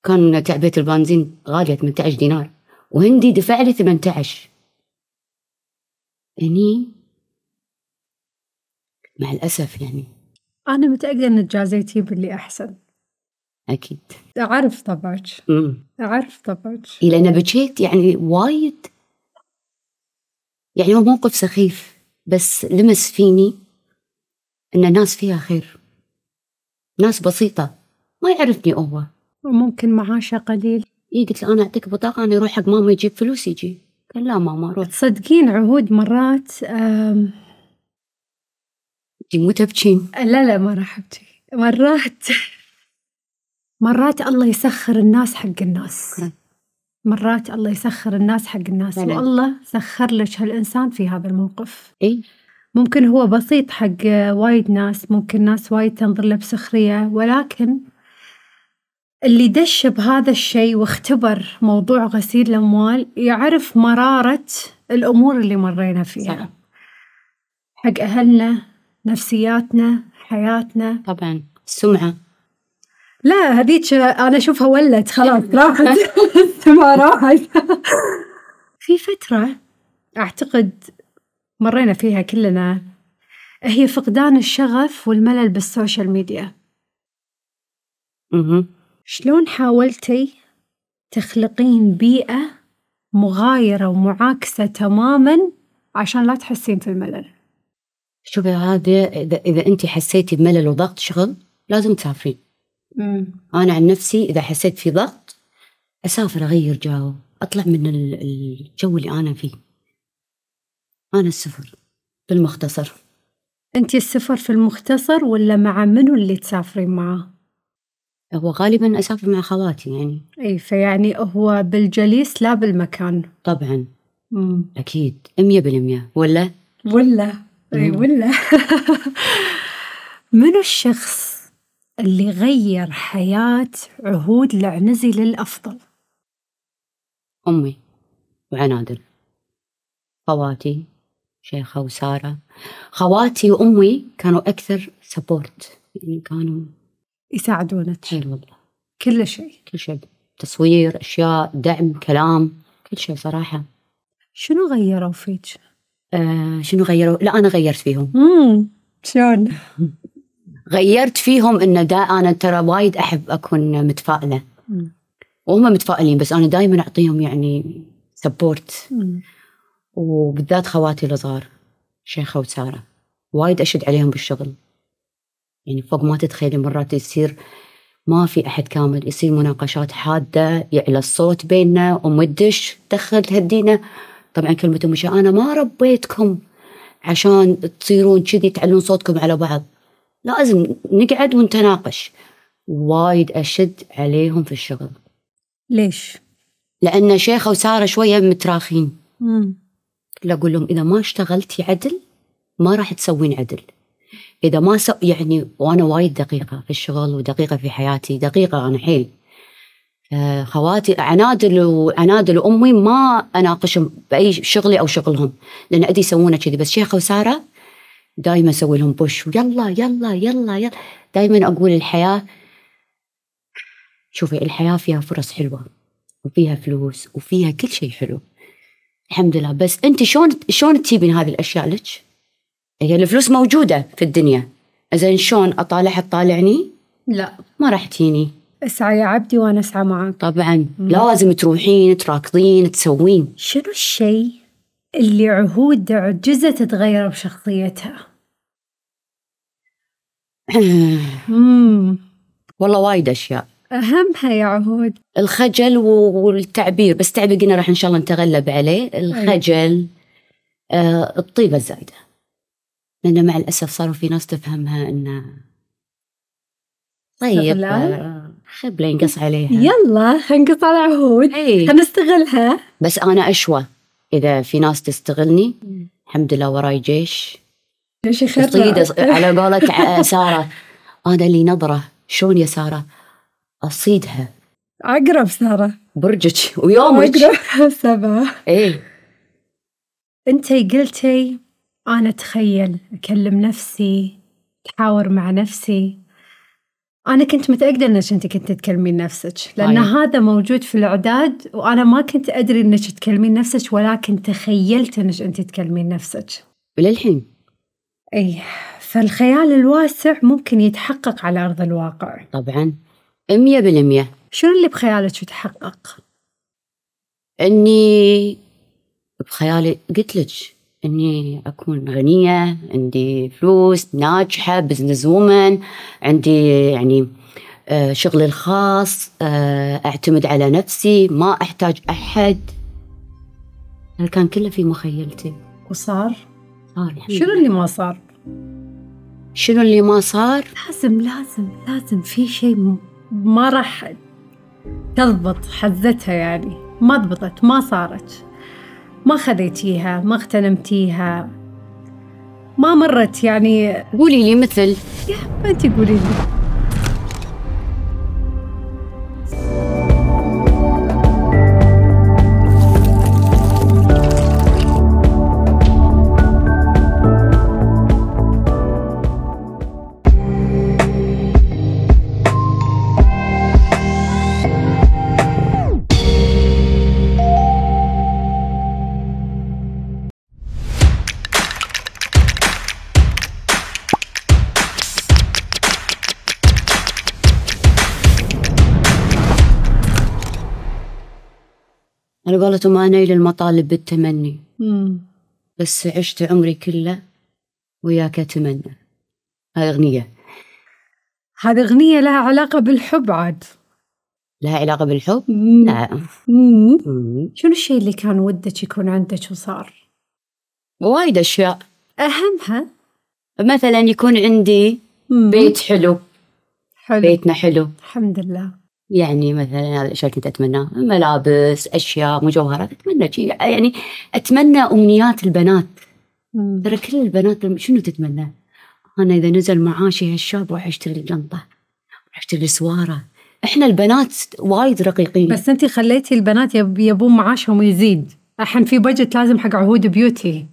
كان تعبئة البنزين غالية 18 دينار وهندي دفع لي 18 هني مع الأسف يعني أنا متأكدة إن جازيتي باللي أحسن أكيد أعرف طبعك أعرف طبعك إيه لأن بكيت يعني وايد يعني هو موقف سخيف بس لمس فيني إن الناس فيها خير ناس بسيطة ما يعرفني هو وممكن معاشه قليل إيه قلت له أنا أعطيك بطاقة أنا يروح حق ماما يجيب فلوس يجي قال لا ماما روح تصدقين عهود مرات انتي مو تبكين لا لا ما راح ابكي مرات مرات الله يسخر الناس حق الناس مرات الله يسخر الناس حق الناس فلن. والله سخر لك هالإنسان في هذا الموقف اي ممكن هو بسيط حق وايد ناس ممكن ناس وايد تنظر له بسخرية ولكن اللي دش بهذا الشيء واختبر موضوع غسيل الأموال يعرف مرارة الأمور اللي مرينا فيها صح. حق أهلنا نفسياتنا حياتنا طبعا السمعة لا هذيك أنا أشوفها ولت خلاص راحت السمعة راحت في فترة أعتقد مرينا فيها كلنا هي فقدان الشغف والملل بالسوشيال ميديا مه. شلون حاولتي تخلقين بيئة مغايرة ومعاكسة تماما عشان لا تحسين في الملل؟ شوفي هذا اذا اذا انت حسيتي بملل وضغط شغل لازم تسافرين انا عن نفسي اذا حسيت في ضغط اسافر اغير جو اطلع من الجو اللي انا فيه انا السفر بالمختصر انت السفر في المختصر ولا مع منو اللي تسافرين معاه هو غالبا اسافر مع خواتي يعني اي فيعني هو بالجليس لا بالمكان طبعا مم. اكيد 100% ولا ولا طيب، ولا منو الشخص اللي غير حياة عهود العنزي للأفضل؟ أمي وعنادل خواتي شيخة وسارة خواتي وأمي كانوا أكثر سبورت يعني كانوا يساعدونك أي والله كل شيء كل شيء تصوير أشياء دعم كلام كل شيء صراحة شنو غيروا فيك؟ آه، شنو غيروا لا انا غيرت فيهم امم شلون غيرت فيهم انه دا انا ترى وايد احب اكون متفائله وهم متفائلين بس انا دائما اعطيهم يعني سبورت وبالذات خواتي الصغار شيخه وساره وايد اشد عليهم بالشغل يعني فوق ما تتخيلي مرات يصير ما في احد كامل يصير مناقشات حاده يعلى الصوت بيننا ومدش دخل تهدينا طبعا كلمة مشاء أنا ما ربيتكم عشان تصيرون كذي تعلون صوتكم على بعض لازم نقعد ونتناقش وايد أشد عليهم في الشغل ليش؟ لأن شيخة وسارة شوية متراخين لا أقول لهم إذا ما اشتغلتي عدل ما راح تسوين عدل إذا ما سو يعني وأنا وايد دقيقة في الشغل ودقيقة في حياتي دقيقة أنا حيل آه، خواتي عنادل وعنادل وامي ما اناقشهم باي شغلي او شغلهم لان ادري يسوونه كذي بس شيخه وساره دائما اسوي لهم بوش ويلا يلا يلا يلا دائما اقول الحياه شوفي الحياه فيها فرص حلوه وفيها فلوس وفيها كل شيء حلو الحمد لله بس انت شلون شلون تجيبين هذه الاشياء لك؟ هي يعني الفلوس موجوده في الدنيا زين شلون اطالعها تطالعني؟ لا ما راح تجيني اسعى يا عبدي وانا اسعى معك طبعا مم. لازم تروحين تراكضين تسوين شنو الشيء اللي عهود عجزت تتغير بشخصيتها والله وايد اشياء اهمها يا عهود الخجل والتعبير بس تعبير قلنا راح ان شاء الله نتغلب عليه أيوه. الخجل آه الطيبه الزايده لان مع الاسف صاروا في ناس تفهمها انه طيب خبله ينقص عليها يلا حنقص على عهود أي. حنستغلها بس انا اشوى اذا في ناس تستغلني الحمد لله وراي جيش جيش خير على قولك آه، ساره انا لي نظره شلون يا ساره اصيدها عقرب ساره برجك ويومك عقرب سبعه ايه انتي قلتي انا اتخيل اكلم نفسي اتحاور مع نفسي أنا كنت متأكدة إنك أنت كنت تكلمين نفسك، لأن أيه. هذا موجود في الإعداد وأنا ما كنت أدري إنك تكلمين نفسك ولكن تخيلت إنك أنت تكلمين نفسك. وللحين. إي فالخيال الواسع ممكن يتحقق على أرض الواقع. طبعًا 100% شنو اللي بخيالك يتحقق؟ إني بخيالي قلت لك اني اكون غنيه عندي فلوس ناجحه بزنس وومن عندي يعني آه، شغلي الخاص آه، اعتمد على نفسي ما احتاج احد هل كان كله في مخيلتي وصار صار آه، شنو اللي ما صار شنو اللي ما صار لازم لازم لازم في شيء ما راح تضبط حزتها يعني ما ضبطت ما صارت ما خذيتيها ما اغتنمتيها ما مرت يعني قولي لي مثل ما انت قولي لي قبلت وما نيل المطالب بالتمني مم. بس عشت عمري كله وياك أتمنى هاي أغنية هذه أغنية لها علاقة بالحب عاد لها علاقة بالحب؟ مم. لا شنو الشيء اللي كان ودك يكون عندك وصار؟ وايد أشياء أهمها مثلا يكون عندي مم. بيت حلو حلو بيتنا حلو الحمد لله يعني مثلا هذا الاشياء كنت اتمناها ملابس اشياء مجوهرات اتمنى شيء يعني اتمنى امنيات البنات ترى كل البنات شنو تتمنى؟ انا اذا نزل معاشي هالشاب راح اشتري الجنطه راح اشتري سواره احنا البنات وايد رقيقين بس انت خليتي البنات يبون معاشهم يزيد الحين في بجت لازم حق عهود بيوتي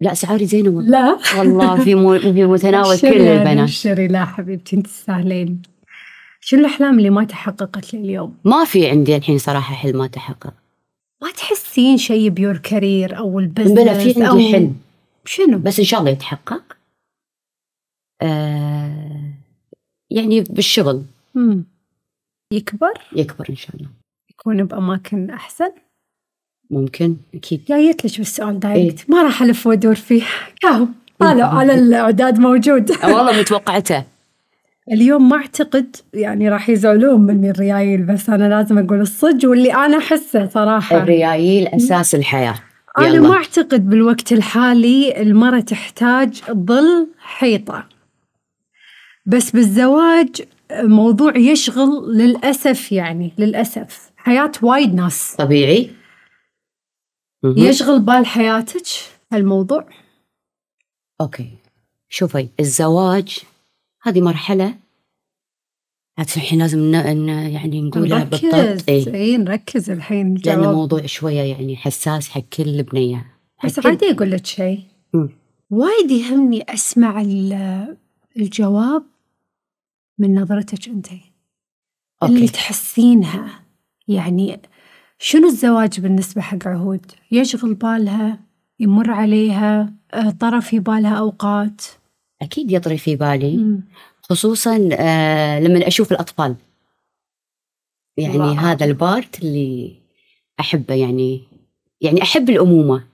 لا اسعاري زينه والله لا والله في مو... في متناول كل البنات الشري لا حبيبتي انت تستاهلين شنو الأحلام اللي ما تحققت لليوم؟ ما في عندي الحين صراحة حلم ما تحقق ما تحسين شيء بيور كارير أو البزنس بلا في عندي حلم شنو؟ بس إن شاء الله يتحقق آه يعني بالشغل مم. يكبر؟ يكبر إن شاء الله يكون بأماكن أحسن؟ ممكن أكيد جايت لك بالسؤال دايركت إيه؟ ما راح ألف وأدور فيه كاو طالع إيه. على الإعداد موجود والله متوقعته اليوم ما اعتقد يعني راح يزعلون مني الريايل بس انا لازم اقول الصج واللي انا احسه صراحه الريايل اساس الحياه يلا. انا ما اعتقد بالوقت الحالي المراه تحتاج ظل حيطه بس بالزواج موضوع يشغل للاسف يعني للاسف حياه وايد ناس طبيعي يشغل بال حياتك هالموضوع اوكي شوفي الزواج هذه مرحلة عاد الحين لازم ن... يعني نقولها بالضبط اي إيه نركز الحين جواب. لأن موضوع شوية يعني حساس حق كل بنية يعني. بس كل... عادي أقول لك شيء وايد يهمني أسمع الجواب من نظرتك أنت أوكي. اللي تحسينها يعني شنو الزواج بالنسبة حق عهود يشغل بالها يمر عليها آه، طرف يبالها أوقات أكيد يطري في بالي خصوصا آه، لما أشوف الأطفال يعني الله. هذا البارت اللي أحبه يعني يعني أحب الأمومة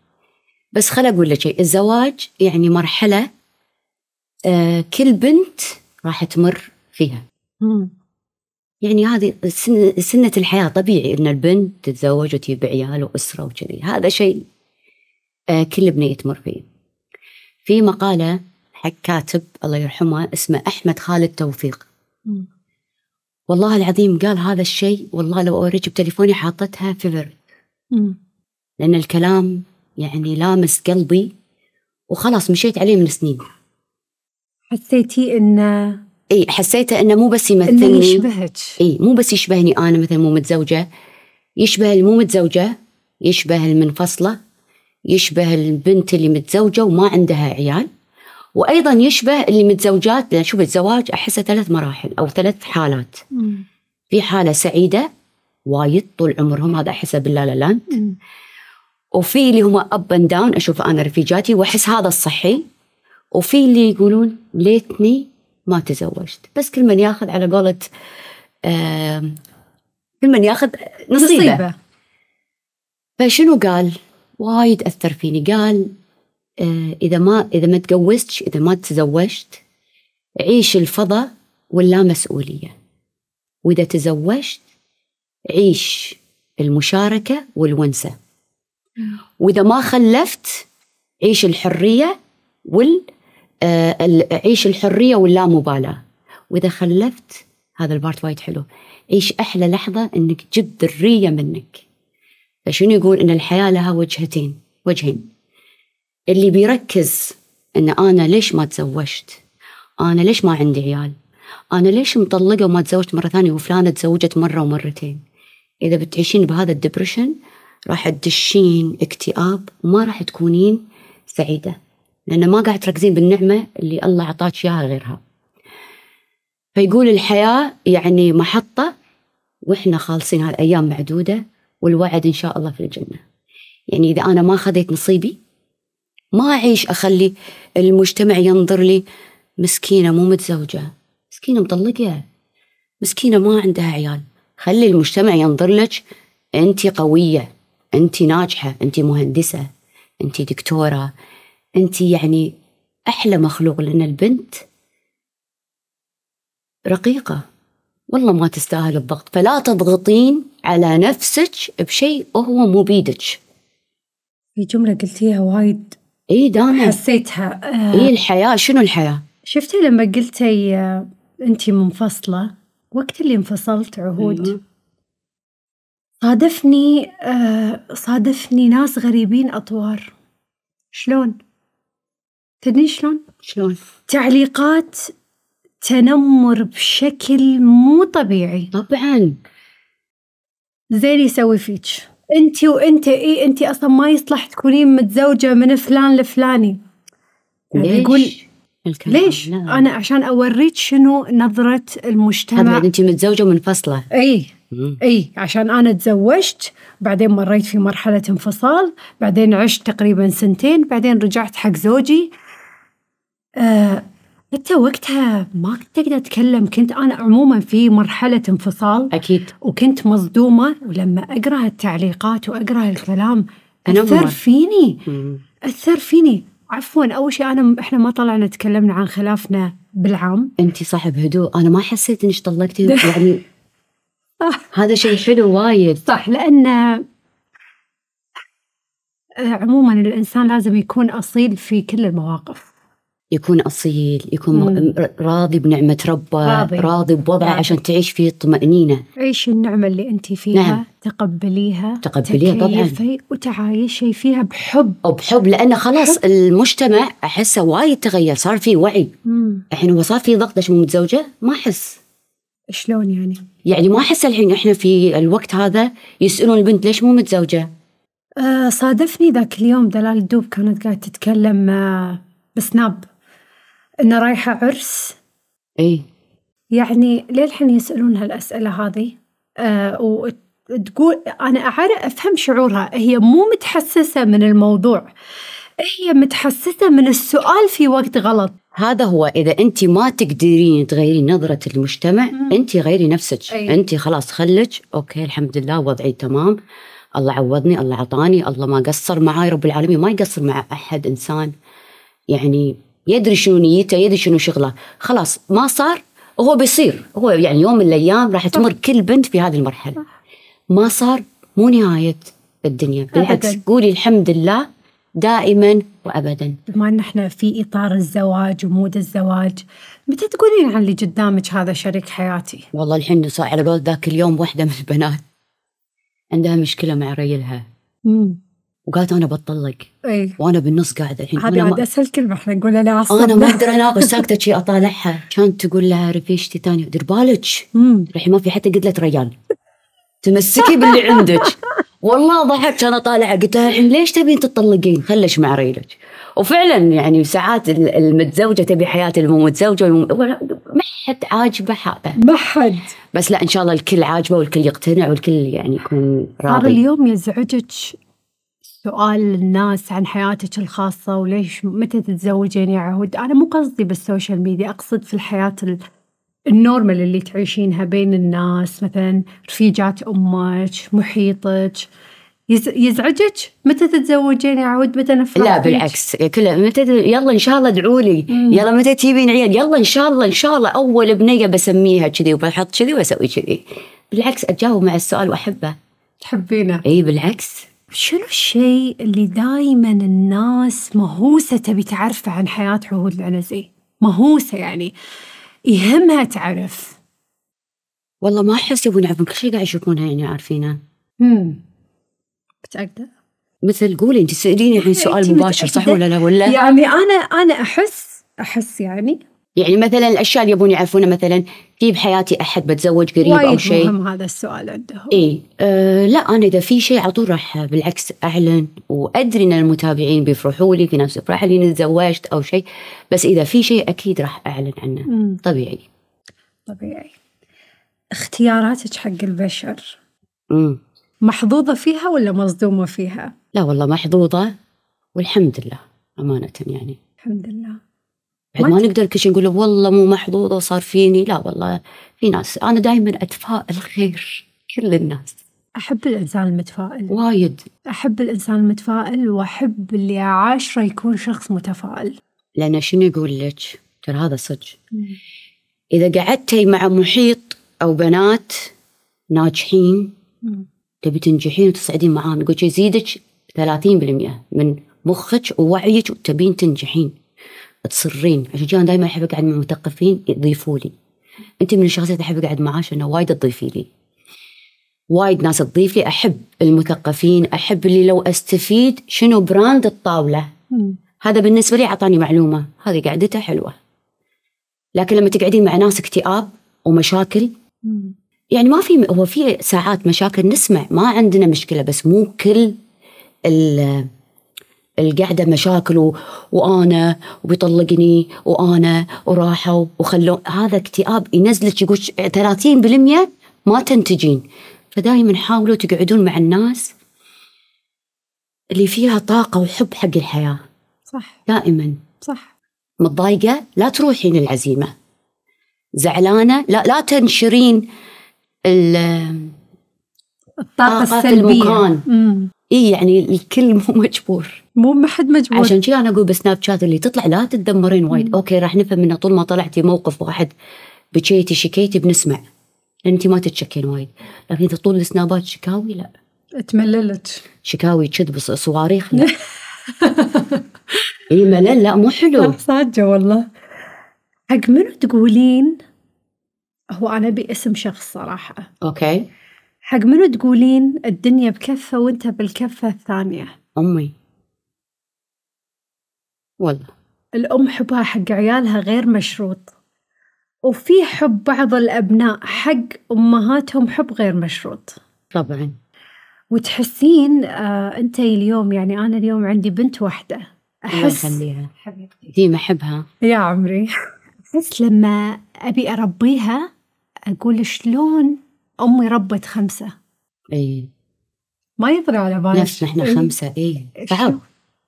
بس خل أقول لك شيء الزواج يعني مرحلة آه، كل بنت راح تمر فيها يعني هذه سنة, سنة الحياة طبيعي أن البنت تتزوج وتجيب عيال وأسرة وكذي هذا شيء آه، كل بنية تمر فيه في مقالة حق كاتب الله يرحمه اسمه أحمد خالد توفيق والله العظيم قال هذا الشيء والله لو أوريك بتليفوني حاطتها في برد لأن الكلام يعني لامس قلبي وخلاص مشيت عليه من سنين حسيتي انه اي حسيته انه مو بس يمثلني انه يشبهك اي مو بس يشبهني انا مثلا مو متزوجه يشبه المو متزوجه يشبه المنفصله يشبه البنت اللي متزوجه وما عندها عيال وايضا يشبه اللي متزوجات لان شوف الزواج احسه ثلاث مراحل او ثلاث حالات مم. في حاله سعيده وايد طول عمرهم هذا احسه باللا لا لاند وفي اللي هم اب اند داون اشوف انا رفيجاتي واحس هذا الصحي وفي اللي يقولون ليتني ما تزوجت بس كل من ياخذ على قولة آه كل من ياخذ نصيبه, نصيبة. فشنو قال؟ وايد اثر فيني قال آه، إذا ما إذا ما تجوزتش إذا ما تزوجت عيش الفضا واللامسؤولية وإذا تزوجت عيش المشاركة والونسة آه. وإذا ما خلفت عيش الحرية وال آه، عيش الحرية واللامبالاة وإذا خلفت هذا البارت وايد حلو عيش أحلى لحظة أنك جبت ذرية منك فشنو يقول أن الحياة لها وجهتين وجهين اللي بيركز ان انا ليش ما تزوجت؟ انا ليش ما عندي عيال؟ انا ليش مطلقه وما تزوجت مره ثانيه وفلانه تزوجت مره ومرتين؟ اذا بتعيشين بهذا الدبرشن راح تدشين اكتئاب وما راح تكونين سعيده لان ما قاعد تركزين بالنعمه اللي الله اعطاك اياها غيرها. فيقول الحياه يعني محطه واحنا خالصين هالايام معدوده والوعد ان شاء الله في الجنه. يعني اذا انا ما خذيت نصيبي ما أعيش أخلي المجتمع ينظر لي مسكينة مو متزوجة مسكينة مطلقة مسكينة ما عندها عيال خلي المجتمع ينظر لك أنت قوية أنت ناجحة أنت مهندسة أنت دكتورة أنت يعني أحلى مخلوق لأن البنت رقيقة والله ما تستاهل الضغط فلا تضغطين على نفسك بشيء وهو مو بيدك في جملة قلتيها وايد اي دانا حسيتها آه اي الحياه شنو الحياه؟ شفتي لما قلتي آه، انت منفصله وقت اللي انفصلت عهود صادفني آه، صادفني ناس غريبين اطوار شلون؟ تدري شلون؟ شلون؟ تعليقات تنمر بشكل مو طبيعي طبعا زين يسوي فيك انت وانت اي انت اصلا ما يصلح تكونين متزوجه من فلان لفلاني ليش؟ يقول الكلام. ليش؟ نعم. انا عشان اوريك شنو نظره المجتمع طبعا انت متزوجه ومنفصله اي اي عشان انا تزوجت بعدين مريت في مرحله انفصال بعدين عشت تقريبا سنتين بعدين رجعت حق زوجي آه حتى وقتها ما كنت اقدر اتكلم كنت انا عموما في مرحله انفصال اكيد وكنت مصدومه ولما اقرا التعليقات واقرا الكلام اثر فيني اثر فيني عفوا اول شيء انا احنا ما طلعنا تكلمنا عن خلافنا بالعام انت صاحب هدوء انا ما حسيت انك طلقتي يعني هذا شيء حلو وايد صح لان آه، عموما الانسان لازم يكون اصيل في كل المواقف يكون أصيل يكون مم. راضي بنعمة ربه راضي, راضي بوضعه راضي. نعم. عشان تعيش فيه طمأنينة عيشي النعمة اللي أنت فيها نعم. تقبليها تقبليها طبعا وتعايشي فيها بحب وبحب لأن خلاص حب. المجتمع أحسه وايد تغير صار في وعي الحين هو صار في ضغط مو متزوجة ما أحس شلون يعني؟ يعني ما أحس الحين إحنا في الوقت هذا يسألون البنت ليش مو متزوجة؟ آه صادفني ذاك اليوم دلال الدوب كانت قاعدة تتكلم آه، بسناب انه رايحة عرس إي يعني للحين يسألون هالأسئلة هذه آه وتقول أنا أعرف أفهم شعورها هي مو متحسسة من الموضوع هي متحسسة من السؤال في وقت غلط هذا هو إذا أنت ما تقدرين تغيرين نظرة المجتمع أنت غيري نفسك أيه. أنت خلاص خلج أوكي الحمد لله وضعي تمام الله عوضني الله عطاني الله ما قصر معاي رب العالمين ما يقصر مع أحد إنسان يعني يدري شنو نيته يدري شنو شغله خلاص ما صار هو بيصير هو يعني يوم من الايام راح تمر كل بنت في هذه المرحله ما صار مو نهايه الدنيا بالعكس قولي الحمد لله دائما وابدا بما ان احنا في اطار الزواج ومود الزواج متى تقولين عن اللي قدامك هذا شريك حياتي والله الحين صار على قول ذاك اليوم واحده من البنات عندها مشكله مع ريلها مم. وقالت انا بطلق أي. وانا بالنص قاعده الحين هذه عاد اسهل كلمه احنا نقول لا اصلا انا ما اقدر اناقش ساكته شي اطالعها كانت تقول لها رفيقتي ثانيه دير بالك الحين ما في حتى قلت ريال تمسكي باللي عندك والله ضحكت انا طالعه قلت لها الحين ليش تبين تطلقين؟ خلش مع ريلك. وفعلا يعني ساعات المتزوجه تبي حياه المو متزوجه ما حد عاجبه هذا. ما حد. بس لا ان شاء الله الكل عاجبه والكل يقتنع والكل يعني يكون راضي. هذا اليوم يزعجك سؤال الناس عن حياتك الخاصة وليش متى تتزوجين يا عهود أنا مو قصدي بالسوشيال ميديا أقصد في الحياة النورمال اللي تعيشينها بين الناس مثلا رفيجات أمك محيطك يزعجك متى تتزوجين يا عود متى نفرح لا بالعكس كلها متى يلا ان شاء الله ادعوا لي يلا متى تجيبين عيال يلا ان شاء الله ان شاء الله اول بنيه بسميها كذي وبحط كذي واسوي كذي بالعكس اتجاوب مع السؤال واحبه تحبينه اي بالعكس شنو الشيء اللي دايما الناس مهووسة تبي تعرفه عن حياة عهود العنزي؟ مهووسة يعني يهمها تعرف والله ما أحس يبون يعرفون كل شيء قاعد يشوفونها يعني عارفينه امم متأكدة؟ مثل قولي أنت تسأليني الحين إيه، سؤال مباشر صح ولا لا ولا يعني أنا أنا أحس أحس يعني يعني مثلا الاشياء اللي يبون يعرفونها مثلا في بحياتي احد بتزوج قريب او شيء مهم هذا السؤال عندهم اي أه لا انا اذا في شيء على طول راح بالعكس اعلن وادري ان المتابعين بيفرحوا لي في ناس يفرح لي اني تزوجت او شيء بس اذا في شيء اكيد راح اعلن عنه مم. طبيعي طبيعي اختياراتك حق البشر مم. محظوظه فيها ولا مصدومه فيها؟ لا والله محظوظه والحمد لله امانه يعني الحمد لله ما نقدر كل شيء نقول والله مو محظوظه وصار فيني لا والله في ناس انا دائما اتفائل خير كل الناس احب الانسان المتفائل وايد احب الانسان المتفائل واحب اللي عاشره يكون شخص متفائل لان شنو يقول لك ترى هذا صدق اذا قعدتي مع محيط او بنات ناجحين تبي تنجحين وتصعدين معاهم يقول يزيدك 30% من مخك ووعيك وتبين تنجحين تصرين عشان كذا دائما احب اقعد مع مثقفين يضيفوا لي انت من الشخصيات اللي احب اقعد معاه عشان وايد تضيفي لي وايد ناس تضيف لي احب المثقفين احب اللي لو استفيد شنو براند الطاوله هذا بالنسبه لي اعطاني معلومه هذه قعدته حلوه لكن لما تقعدين مع ناس اكتئاب ومشاكل يعني ما في هو في ساعات مشاكل نسمع ما عندنا مشكله بس مو كل القعده مشاكل و... وانا وبيطلقني وانا وراحوا وخلوا هذا اكتئاب ينزلك يقول 30% ما تنتجين فدائما حاولوا تقعدون مع الناس اللي فيها طاقه وحب حق الحياه صح دائما صح متضايقه لا تروحين العزيمه زعلانه لا لا تنشرين الطاقه السلبيه المكان. اي يعني الكل مو مجبور مو ما حد مجبور عشان كذا انا اقول بسناب شات اللي تطلع لا تتذمرين وايد اوكي راح نفهم انه طول ما طلعتي موقف واحد بكيتي شكيتي بنسمع انت ما تتشكين وايد لكن اذا طول السنابات شكاوي لا تمللت شكاوي كذب صواريخ لا اي ملل لا مو حلو صادقه والله حق منو تقولين هو انا باسم شخص صراحه اوكي حق منو تقولين الدنيا بكفة وانت بالكفة الثانية؟ أمي والله الأم حبها حق عيالها غير مشروط وفي حب بعض الأبناء حق أمهاتهم حب غير مشروط طبعا وتحسين آه أنت اليوم يعني أنا اليوم عندي بنت واحدة أحس الله حبيبتي ديما أحبها يا عمري أحس لما أبي أربيها أقول شلون أمي ربت خمسة إي ما يطلع على بالي نفسنا احنا خمسة إي تعب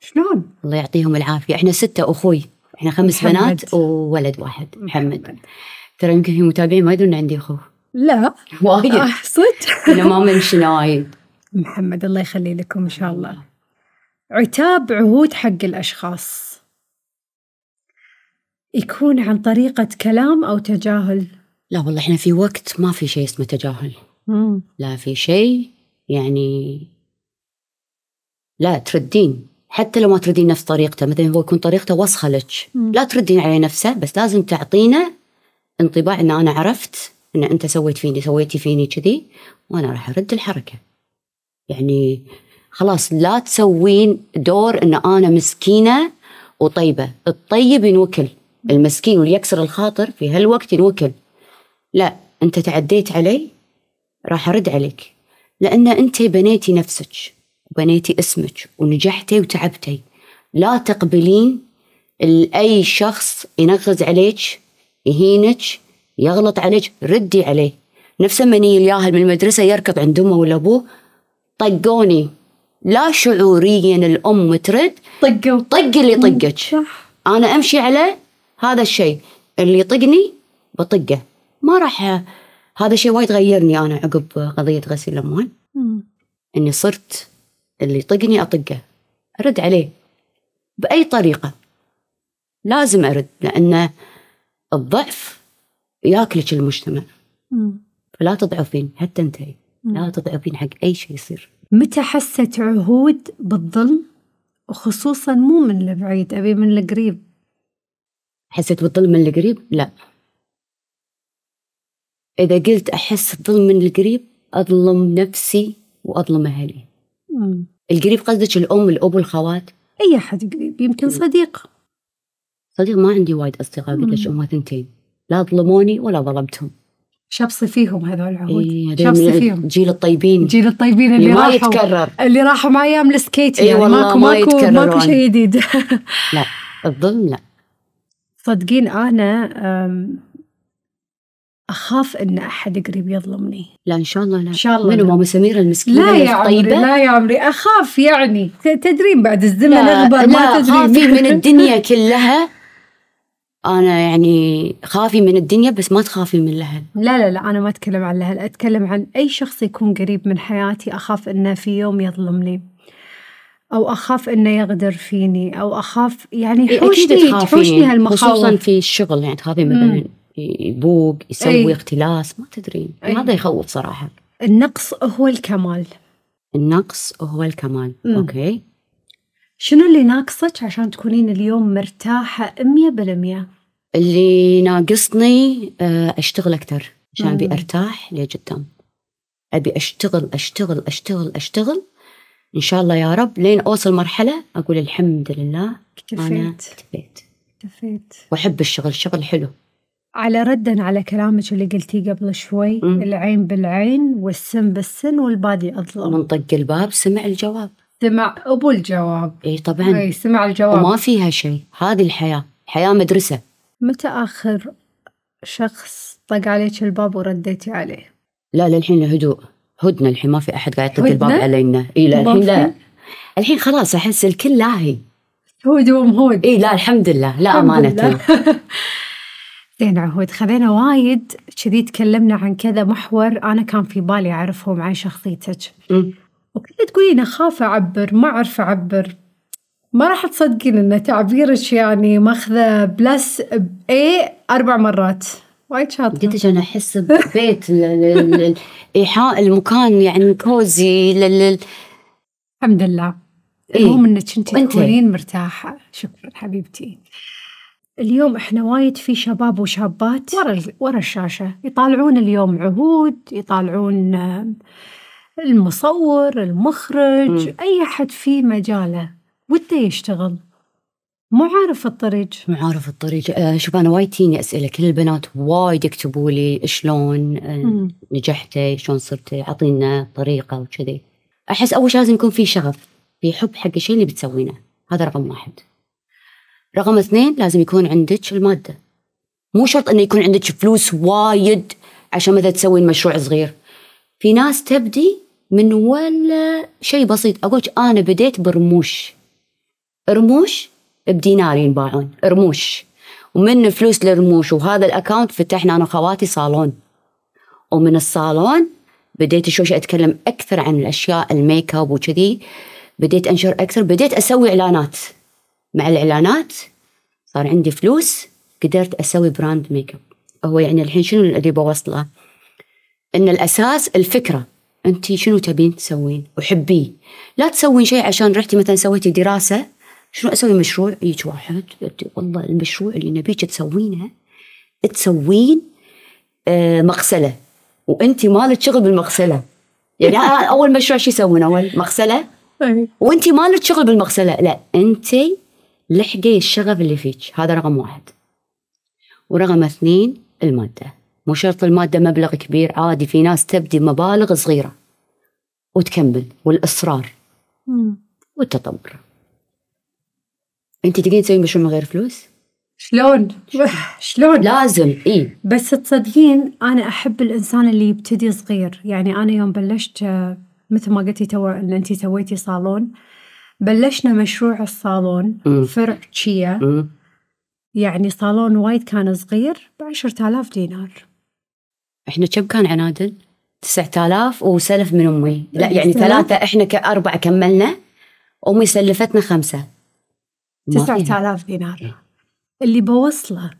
شلون؟ الله يعطيهم العافية إحنا ستة أخوي إحنا خمس محمد. بنات وولد واحد محمد, محمد. ترى يمكن في متابعين ما يدرون عندي أخو لا وايد آه، صدق أنا ما منشن وايد محمد الله يخلي لكم إن شاء الله عتاب عهود حق الأشخاص يكون عن طريقة كلام أو تجاهل لا والله احنا في وقت ما في شيء اسمه تجاهل مم. لا في شيء يعني لا تردين حتى لو ما تردين نفس طريقته مثلا هو يكون طريقته وسخه لك لا تردين عليه نفسه بس لازم تعطينا انطباع ان انا عرفت ان انت سويت فيني سويتي فيني كذي وانا راح ارد الحركه يعني خلاص لا تسوين دور ان انا مسكينه وطيبه الطيب ينوكل المسكين واللي يكسر الخاطر في هالوقت ينوكل لا أنت تعديت علي راح أرد عليك لأن أنت بنيتي نفسك وبنيتي اسمك ونجحتي وتعبتي لا تقبلين لأي شخص ينغز عليك يهينك يغلط عليك ردي عليه نفس لما الياهل من المدرسة يركض عند أمه ولا أبوه طقوني لا شعوريا الأم ترد طقوا طق اللي طقك أنا أمشي على هذا الشيء اللي يطقني بطقه ما راح هذا شيء وايد غيرني انا عقب قضيه غسيل الاموال اني صرت اللي يطقني اطقه ارد عليه باي طريقه لازم ارد لان الضعف ياكلك المجتمع مم. فلا تضعفين حتى انتهي لا تضعفين حق اي شيء يصير متى حست عهود بالظلم وخصوصا مو من البعيد ابي من القريب حسيت بالظلم من القريب لا إذا قلت أحس الظلم من القريب أظلم نفسي وأظلم أهلي مم. القريب قصدك الأم الأب الخوات أي أحد قريب يمكن صديق صديق ما عندي وايد أصدقاء قلت لك ثنتين لا ظلموني ولا ظلمتهم شبصي فيهم هذول العهود إيه شبصي فيهم جيل الطيبين جيل الطيبين اللي, اللي ما راحوا يتكرر اللي راحوا مع ايام السكيت إيه، يعني إيه والله ماكو ما ماكو ماكو شيء جديد لا الظلم لا صدقين انا أخاف أن أحد قريب يظلمني لا إن شاء الله لا إن شاء الله منو ماما سميرة المسكينة لا يا عمري لا يا عمري أخاف يعني تدرين بعد الزمن اغبر ما تدرين خافي من الدنيا كلها أنا يعني خافي من الدنيا بس ما تخافي من الأهل لا لا لا أنا ما أتكلم عن الأهل أتكلم عن أي شخص يكون قريب من حياتي أخاف أنه في يوم يظلمني او اخاف انه يغدر فيني او اخاف يعني إيه، حوشني حوشني هالمخاوف خصوصا في الشغل يعني تخافي مثلا يبوق يسوي أي. اختلاس ما تدرين إيه. هذا يخوف صراحه النقص هو الكمال النقص هو الكمال م. اوكي شنو اللي ناقصك عشان تكونين اليوم مرتاحه 100% اللي ناقصني آه، اشتغل اكثر عشان ابي ارتاح لقدام ابي اشتغل اشتغل اشتغل اشتغل ان شاء الله يا رب لين اوصل مرحله اقول الحمد لله اكتفيت انا اكتفيت اكتفيت واحب الشغل شغل حلو على ردا على كلامك اللي قلتيه قبل شوي مم. العين بالعين والسن بالسن والبادي اظلم من طق الباب سمع الجواب سمع ابو الجواب اي طبعا اي سمع الجواب وما فيها شيء هذه الحياه الحياه مدرسه متى اخر شخص طق عليك الباب ورديتي عليه لا للحين هدوء هدنه الحين ما في احد قاعد يطق الباب علينا اي لا الحين لا الحين خلاص احس الكل لاهي هود ومهود اي لا الحمد لله لا الحمد امانه لين عهود خذينا وايد كذي تكلمنا عن كذا محور أنا كان في بالي أعرفهم عن شخصيتك وكنت تقولين أخاف أعبر ما أعرف أعبر ما راح تصدقين أن تعبيرك يعني ماخذة بلس اي أربع مرات وايد شاطرة قلت أنا أحس ببيت إيحاء المكان يعني كوزي لل... الحمد لله إيه. المهم انك انت تكونين مرتاحه شكرا حبيبتي اليوم احنا وايد في شباب وشابات ورا ورا الشاشه يطالعون اليوم عهود يطالعون المصور المخرج م. اي احد في مجاله وده يشتغل مو عارف الطريق مو عارف الطريق آه، شوف انا وايد تجيني اسئله كل البنات وايد يكتبوا لي شلون آه، نجحتي شلون صرتي اعطينا طريقه وكذي احس اول شيء لازم يكون في شغف في حب حق الشيء اللي بتسوينه هذا رقم واحد رقم اثنين لازم يكون عندك المادة مو شرط انه يكون عندك فلوس وايد عشان مثلا تسوين مشروع صغير في ناس تبدي من ولا شيء بسيط اقولك انا بديت برموش رموش بدينار ينباعون رموش ومن فلوس للرموش وهذا الاكونت فتحنا انا وخواتي صالون ومن الصالون بديت شوي اتكلم اكثر عن الاشياء الميك اب وكذي بديت انشر اكثر بديت اسوي اعلانات مع الاعلانات صار عندي فلوس قدرت اسوي براند ميك اب هو يعني الحين شنو اللي بوصله ان الاساس الفكره انت شنو تبين تسوين وحبيه لا تسوين شيء عشان رحتي مثلا سويتي دراسه شنو اسوي مشروع يجي واحد والله المشروع اللي نبيك تسوينه تسوين آه، مغسله وانت مالك شغل بالمغسله يعني اول مشروع شو يسوون اول مغسله وانت مالك شغل بالمغسله لا انت لحقي الشغف اللي فيك هذا رقم واحد ورقم اثنين المادة مو شرط المادة مبلغ كبير عادي في ناس تبدي مبالغ صغيرة وتكمل والإصرار والتطور انت تقدرين تسوين مشروع من غير فلوس؟ شلون؟ شلون؟ لازم اي بس تصدقين انا احب الانسان اللي يبتدي صغير، يعني انا يوم بلشت مثل ما قلتي تو ان انت سويتي صالون بلشنا مشروع الصالون فرع تشيا يعني صالون وايد كان صغير ب 10000 دينار احنا كم كان عنادل؟ 9000 وسلف من امي لا إيه، يعني ثلاثه احنا كاربعه كملنا امي سلفتنا خمسه 9000 دينار اللي بوصله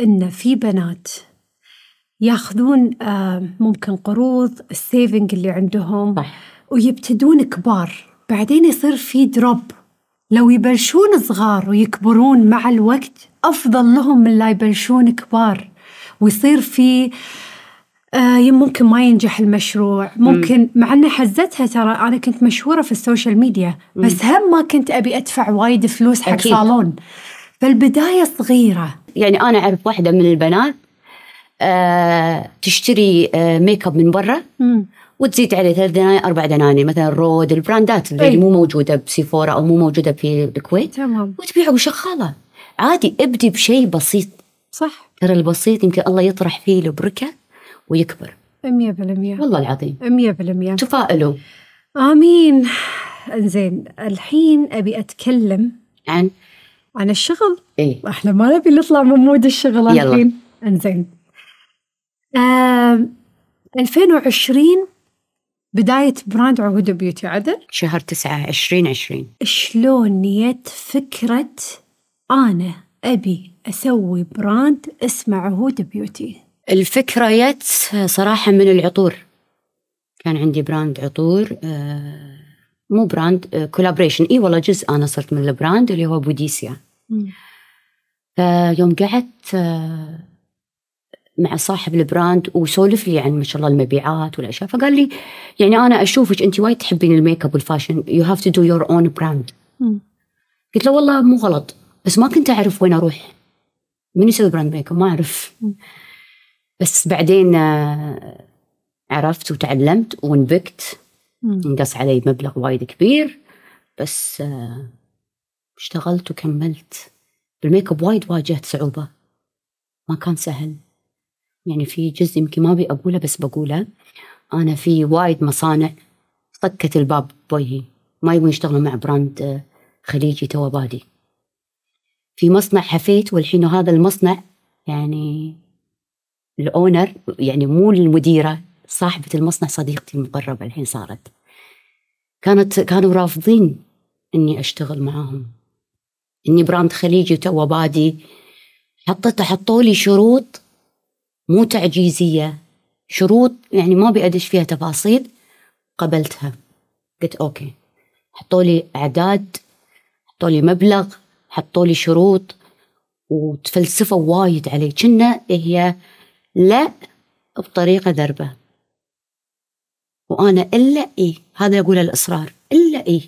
ان في بنات ياخذون آه، ممكن قروض السيفنج اللي عندهم صح. ويبتدون كبار بعدين يصير في دروب لو يبلشون صغار ويكبرون مع الوقت أفضل لهم من لا يبلشون كبار ويصير في آه ممكن ما ينجح المشروع ممكن مع أن حزتها ترى أنا كنت مشهورة في السوشيال ميديا بس هم ما كنت أبي أدفع وايد فلوس حق أكيد. صالون فالبداية صغيرة يعني أنا أعرف واحدة من البنات آه تشتري آه ميك اب من برا وتزيد عليه ثلاث دنانير اربع دنانير مثلا رود البراندات اللي أي. مو موجوده بسيفورا او مو موجوده في الكويت تمام وتبيعه وشغاله عادي ابدي بشيء بسيط صح ترى البسيط يمكن الله يطرح فيه البركه ويكبر 100% والله العظيم 100% تفائلوا امين انزين الحين ابي اتكلم عن عن الشغل ايه احنا ما نبي نطلع من مود الشغل يلا. الحين انزين آه 2020 بداية براند عهود بيوتي عدل شهر تسعة 2020 شلون نيت فكرة أنا أبي أسوي براند اسمه عهود بيوتي الفكرة جت صراحة من العطور كان عندي براند عطور آه، مو براند كولابريشن آه، اي والله جزء انا صرت من البراند اللي هو بوديسيا فيوم قعدت آه، مع صاحب البراند وسولف لي عن ما شاء الله المبيعات والاشياء فقال لي يعني انا اشوفك انت وايد تحبين الميك اب والفاشن يو هاف تو دو يور اون براند قلت له والله مو غلط بس ما كنت اعرف وين اروح من يسوي براند ميك اب ما اعرف بس بعدين آه، عرفت وتعلمت ونبكت انقص علي مبلغ وايد كبير بس آه، اشتغلت وكملت بالميك اب وايد واجهت صعوبه ما كان سهل يعني في جزء يمكن ما ابي اقوله بس بقوله انا في وايد مصانع طكت الباب بوجهي ما يبون يشتغلوا مع براند آه، خليجي تو بادي في مصنع حفيت والحين هذا المصنع يعني الاونر يعني مو المديره صاحبه المصنع صديقتي المقربه الحين صارت كانت كانوا رافضين اني اشتغل معاهم اني براند خليجي تو بادي حطيت حطوا لي شروط مو تعجيزية شروط يعني ما بأدش فيها تفاصيل قبلتها قلت أوكي حطوا لي أعداد حطوا لي مبلغ حطوا لي شروط وتفلسفوا وايد علي كنا هي لا بطريقة ذربة وأنا إلا إيه هذا يقول الإصرار إلا إيه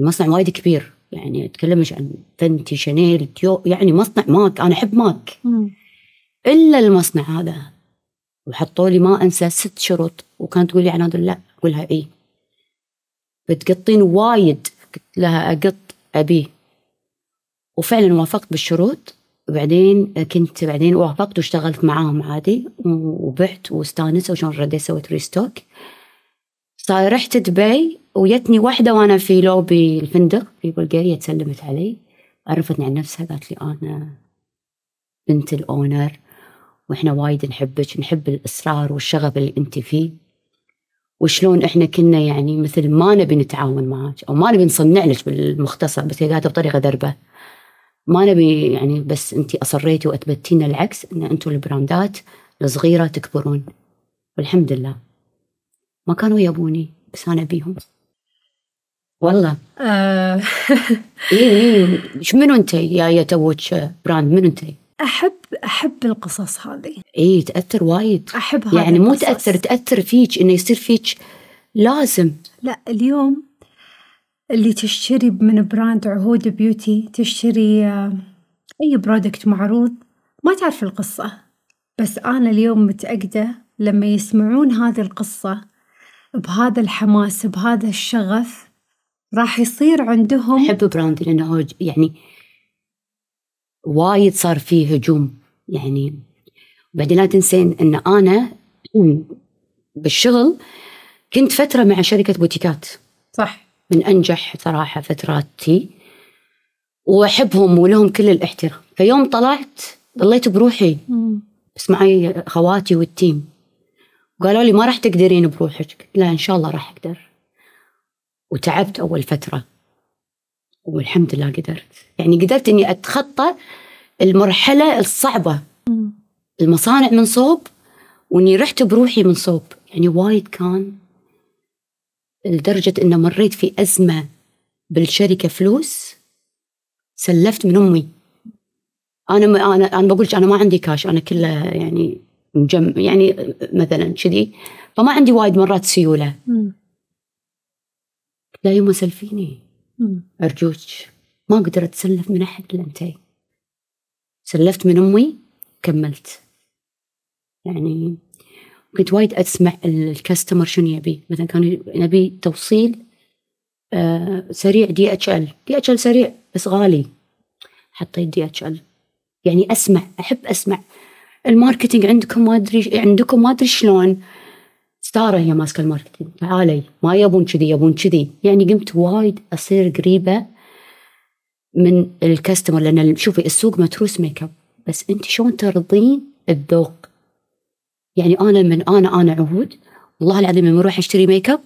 المصنع وايد كبير يعني أتكلمش عن فنتي شانيل ديو يعني مصنع ماك أنا أحب ماك مم. الا المصنع هذا وحطوا لي ما انسى ست شروط وكانت تقول لي عناد لا اقول اي بتقطين وايد قلت لها اقط ابيه وفعلا وافقت بالشروط وبعدين كنت بعدين وافقت واشتغلت معاهم عادي وبعت واستانست وشلون رديت سويت ريستوك صار رحت دبي ويتني واحدة وأنا في لوبي الفندق في بلغاريا تسلمت علي عرفتني عن نفسها قالت لي أنا بنت الأونر واحنا وايد نحبك نحب الاصرار والشغف اللي انت فيه وشلون احنا كنا يعني مثل ما نبي نتعاون معك او ما نبي نصنع لك بالمختصر بس هي بطريقه دربه ما نبي يعني بس انت اصريتي واثبتينا العكس ان انتم البراندات الصغيره تكبرون والحمد لله ما كانوا يبوني بس انا ابيهم والله آه. ايه إيه شو منو انت يا يا توج براند منو انت؟ احب احب القصص هذه اي تاثر وايد احب يعني مو تاثر تاثر فيك انه يصير فيك لازم لا اليوم اللي تشتري من براند عهود بيوتي تشتري آه، اي برودكت معروض ما تعرف القصه بس انا اليوم متاكده لما يسمعون هذه القصه بهذا الحماس بهذا الشغف راح يصير عندهم احب براندي لانه يعني وايد صار فيه هجوم يعني بعدين لا تنسين ان انا بالشغل كنت فتره مع شركه بوتيكات صح من انجح صراحه فتراتي واحبهم ولهم كل الاحترام فيوم طلعت ضليت بروحي بس معي خواتي والتيم قالوا لي ما راح تقدرين بروحك لا ان شاء الله راح اقدر وتعبت اول فتره والحمد لله قدرت يعني قدرت اني اتخطى المرحله الصعبه المصانع من صوب واني رحت بروحي من صوب يعني وايد كان لدرجه انه مريت في ازمه بالشركه فلوس سلفت من امي انا ما انا انا بقولش انا ما عندي كاش انا كله يعني مجم يعني مثلا كذي فما عندي وايد مرات سيوله لا يوم سلفيني ارجوك ما قدرت اتسلف من احد الا انتي سلفت من أمي كملت يعني كنت وايد أسمع الكاستمر شنو يبي مثلا كان يبي توصيل آه، سريع دي اتش ال دي اتش ال سريع بس غالي حطيت دي اتش ال يعني اسمع احب اسمع الماركتينج عندكم ما ادري عندكم ما ادري شلون ستاره هي ماسكه الماركتينج تعالي ما يبون كذي يبون كذي يعني قمت وايد اصير قريبه من الكاستمر لان شوفي السوق متروس ميك اب بس انت شلون ترضين الذوق يعني انا من انا انا عهود والله العظيم لما اروح اشتري ميك اب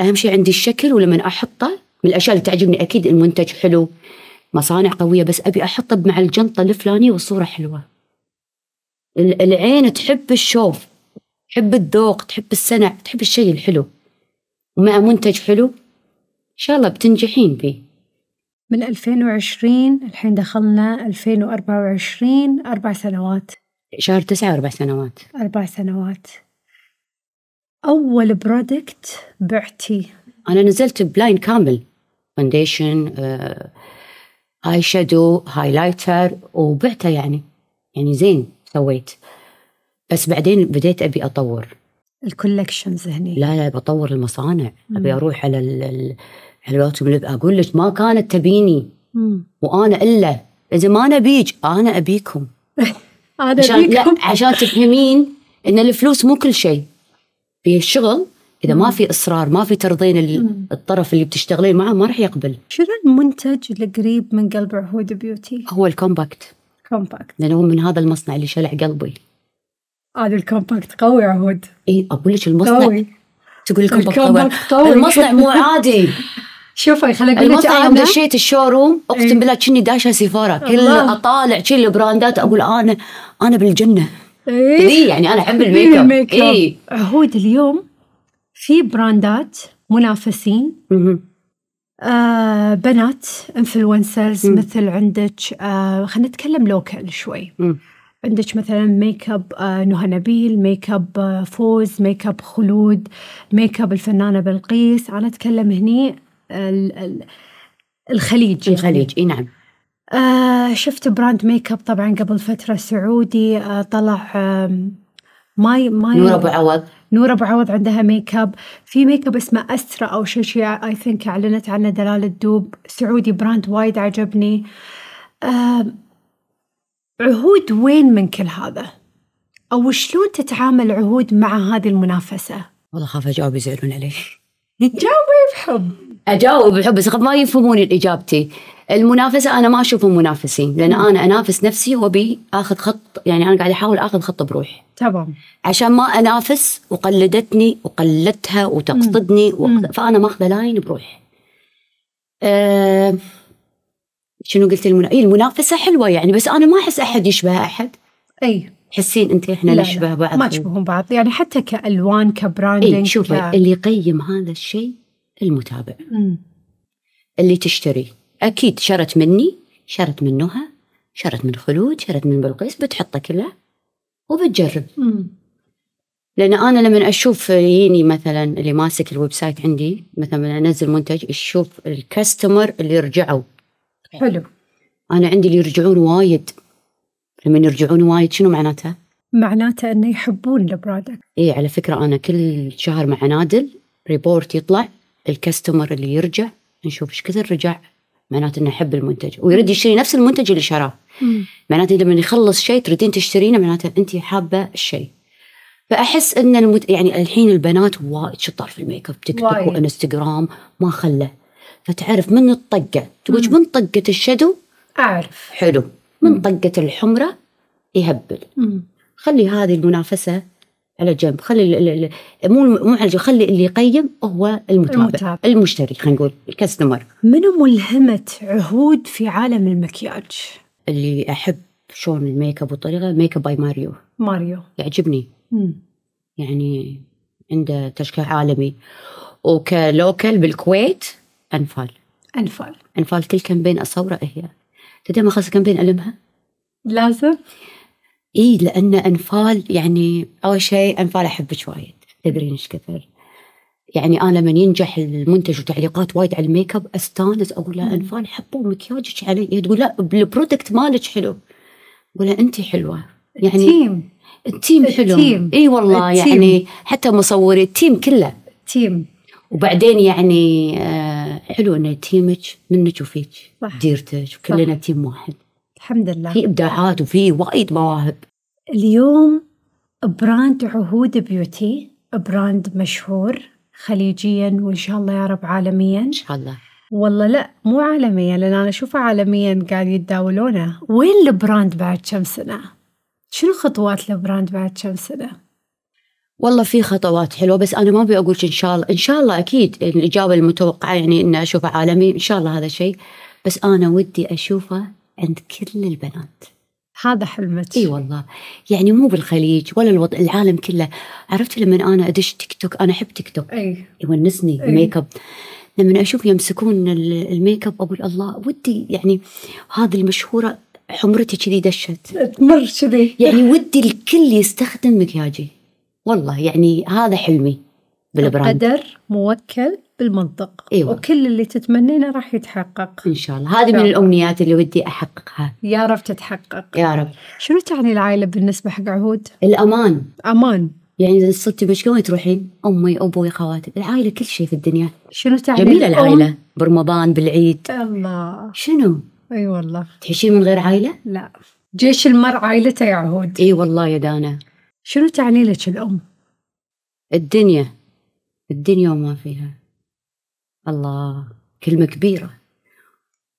اهم شيء عندي الشكل ولما احطه من الاشياء اللي تعجبني اكيد المنتج حلو مصانع قويه بس ابي احطه مع الجنطه الفلانيه والصوره حلوه العين تحب الشوف تحب الذوق تحب السنع تحب الشيء الحلو ومع منتج حلو ان شاء الله بتنجحين فيه من 2020 الحين دخلنا 2024 أربع سنوات شهر تسعة أربع سنوات أربع سنوات أول برودكت بعتي أنا نزلت بلاين كامل فونديشن آه، آي شادو هايلايتر وبعته يعني يعني زين سويت بس بعدين بديت أبي أطور الكولكشنز هني لا لا بطور المصانع ابي اروح على حلوات يعني اقول لك ما كانت تبيني وانا الا اذا ما نبيك انا ابيكم انا عشان ابيكم لا عشان تفهمين ان الفلوس مو كل شيء في الشغل اذا ما في اصرار ما في ترضين الطرف اللي بتشتغلين معه ما راح يقبل شنو المنتج القريب من قلب عهود بيوتي هو الكومباكت كومباكت لانه من هذا المصنع اللي شلع قلبي هذا الكومباكت قوي عهود اي اقول لك المصنع قوي تقول الكومباكت قوي, قوي. المصنع مو عادي شوفي خليني اقول لك انا مشيت الشو اقسم إيه. بالله كني داشه سفاره كل اطالع كل البراندات اقول انا انا بالجنه إيه يعني انا احب إيه، الميك اب اي عهود اليوم في براندات منافسين آه بنات انفلونسرز مثل عندك آه خلينا نتكلم لوكال شوي عندك مثلا ميك اب آه نهى نبيل ميك اب آه فوز ميك اب خلود ميك اب الفنانه بلقيس انا اتكلم هني الخليج يعني. الخليج اي نعم آه شفت براند ميك اب طبعا قبل فتره سعودي آه طلع آه ماي ماي نور ابو عوض نور ابو عوض عندها ميك اب في ميك اب اسمه استرا او شيء شيء اي ثينك اعلنت عنه دلال الدوب سعودي براند وايد عجبني آه عهود وين من كل هذا؟ او شلون تتعامل عهود مع هذه المنافسه؟ والله خاف اجاوب يزعلون علي جاوبي بحب اجاوب الحب بس ما يفهمون اجابتي المنافسه انا ما اشوفهم منافسين لان انا انافس نفسي وابي اخذ خط يعني انا قاعده احاول اخذ خط بروحي تمام عشان ما انافس وقلدتني وقلدتها وتقصدني وقد... فانا ماخذه لاين بروح أه... شنو قلت المنا... إيه، المنافسه حلوه يعني بس انا ما احس احد يشبه احد اي تحسين انت احنا لا نشبه بعض ما تشبهون بعض يعني حتى كالوان كبراندنج اي شوفي ك... اللي يقيم هذا الشيء المتابع مم. اللي تشتري اكيد شرت مني شرت من نهى شرت من خلود شرت من بلقيس بتحطه كله وبتجرب مم. لان انا لما اشوف يجيني مثلا اللي ماسك الويب سايت عندي مثلا لما انزل منتج اشوف الكاستمر اللي رجعوا حلو انا عندي اللي يرجعون وايد لما يرجعون وايد شنو معناتها؟ معناته انه يحبون البرودكت اي على فكره انا كل شهر مع نادل ريبورت يطلع الكاستمر اللي يرجع نشوف ايش كثر رجع معناته انه يحب المنتج ويرد يشتري نفس المنتج اللي شراه معناته لما يخلص شيء تردين تشترينه معناته انت حابه الشيء فاحس ان المت... يعني الحين البنات وايد شطار في الميك اب تيك توك وانستغرام ما خله فتعرف من الطقه تقول من طقه الشدو اعرف حلو من طقه الحمره يهبل خلي هذه المنافسه على جنب خلي مو مو على جنب خلي اللي يقيم هو المتابع, المتابع. المشتري خلينا نقول الكاستمر منو ملهمة عهود في عالم المكياج؟ اللي احب شلون الميك اب والطريقه ميك اب باي ماريو ماريو يعجبني مم. يعني عنده تشكيل عالمي وكلوكل بالكويت انفال انفال انفال كل كامبين اصوره هي تدري ما خلص كامبين المها؟ لازم اي لان انفال يعني اول شيء انفال احبك وايد تدرين ايش كثر يعني انا لما ينجح المنتج وتعليقات وايد على الميك اب استانس اقول لها انفال حبوا مكياجك علي يعني تقول لا البرودكت مالك حلو اقول لها انت حلوه يعني التيم التيم حلو التيم. اي والله التيم. يعني حتى مصوري التيم كله تيم وبعدين يعني آه، حلو ان تيمك منك وفيك ديرتك وكلنا تيم واحد الحمد لله في إبداعات وفي وايد مواهب اليوم براند عهود بيوتي براند مشهور خليجيا وإن شاء الله يا رب عالميا إن شاء الله والله لا مو عالميا لأن أنا أشوفه عالميا قاعد يتداولونه وين البراند بعد كم سنة؟ شنو خطوات البراند بعد كم سنة؟ والله في خطوات حلوه بس انا ما ابي اقول ان شاء الله ان شاء الله اكيد الاجابه المتوقعه يعني ان اشوفه عالمي ان شاء الله هذا الشيء بس انا ودي اشوفه عند كل البنات هذا حلمك اي والله يعني مو بالخليج ولا الوضع العالم كله عرفت لما انا ادش تيك توك انا احب تيك توك اي يونسني الميك اب لما اشوف يمسكون الميك اب اقول الله ودي يعني هذه المشهوره حمرتي كذي دشت تمر كذي يعني ودي الكل يستخدم مكياجي والله يعني هذا حلمي بالبراند قدر موكل بالمنطق أيوة. وكل اللي تتمنينه راح يتحقق ان شاء الله هذه من الامنيات اللي ودي احققها يا رب تتحقق يا رب شنو تعني العائله بالنسبه حق عهود الامان امان يعني اذا صرتي مشكله وين تروحين؟ امي ابوي خواتي، العائله كل شيء في الدنيا. شنو تعني؟ جميله العائله برمضان بالعيد. الله شنو؟ اي أيوة والله تحشين من غير عائله؟ لا جيش المرء عائلته يا عهود اي والله يا دانا شنو تعني لك الام؟ الدنيا الدنيا وما فيها الله كلمة كبيرة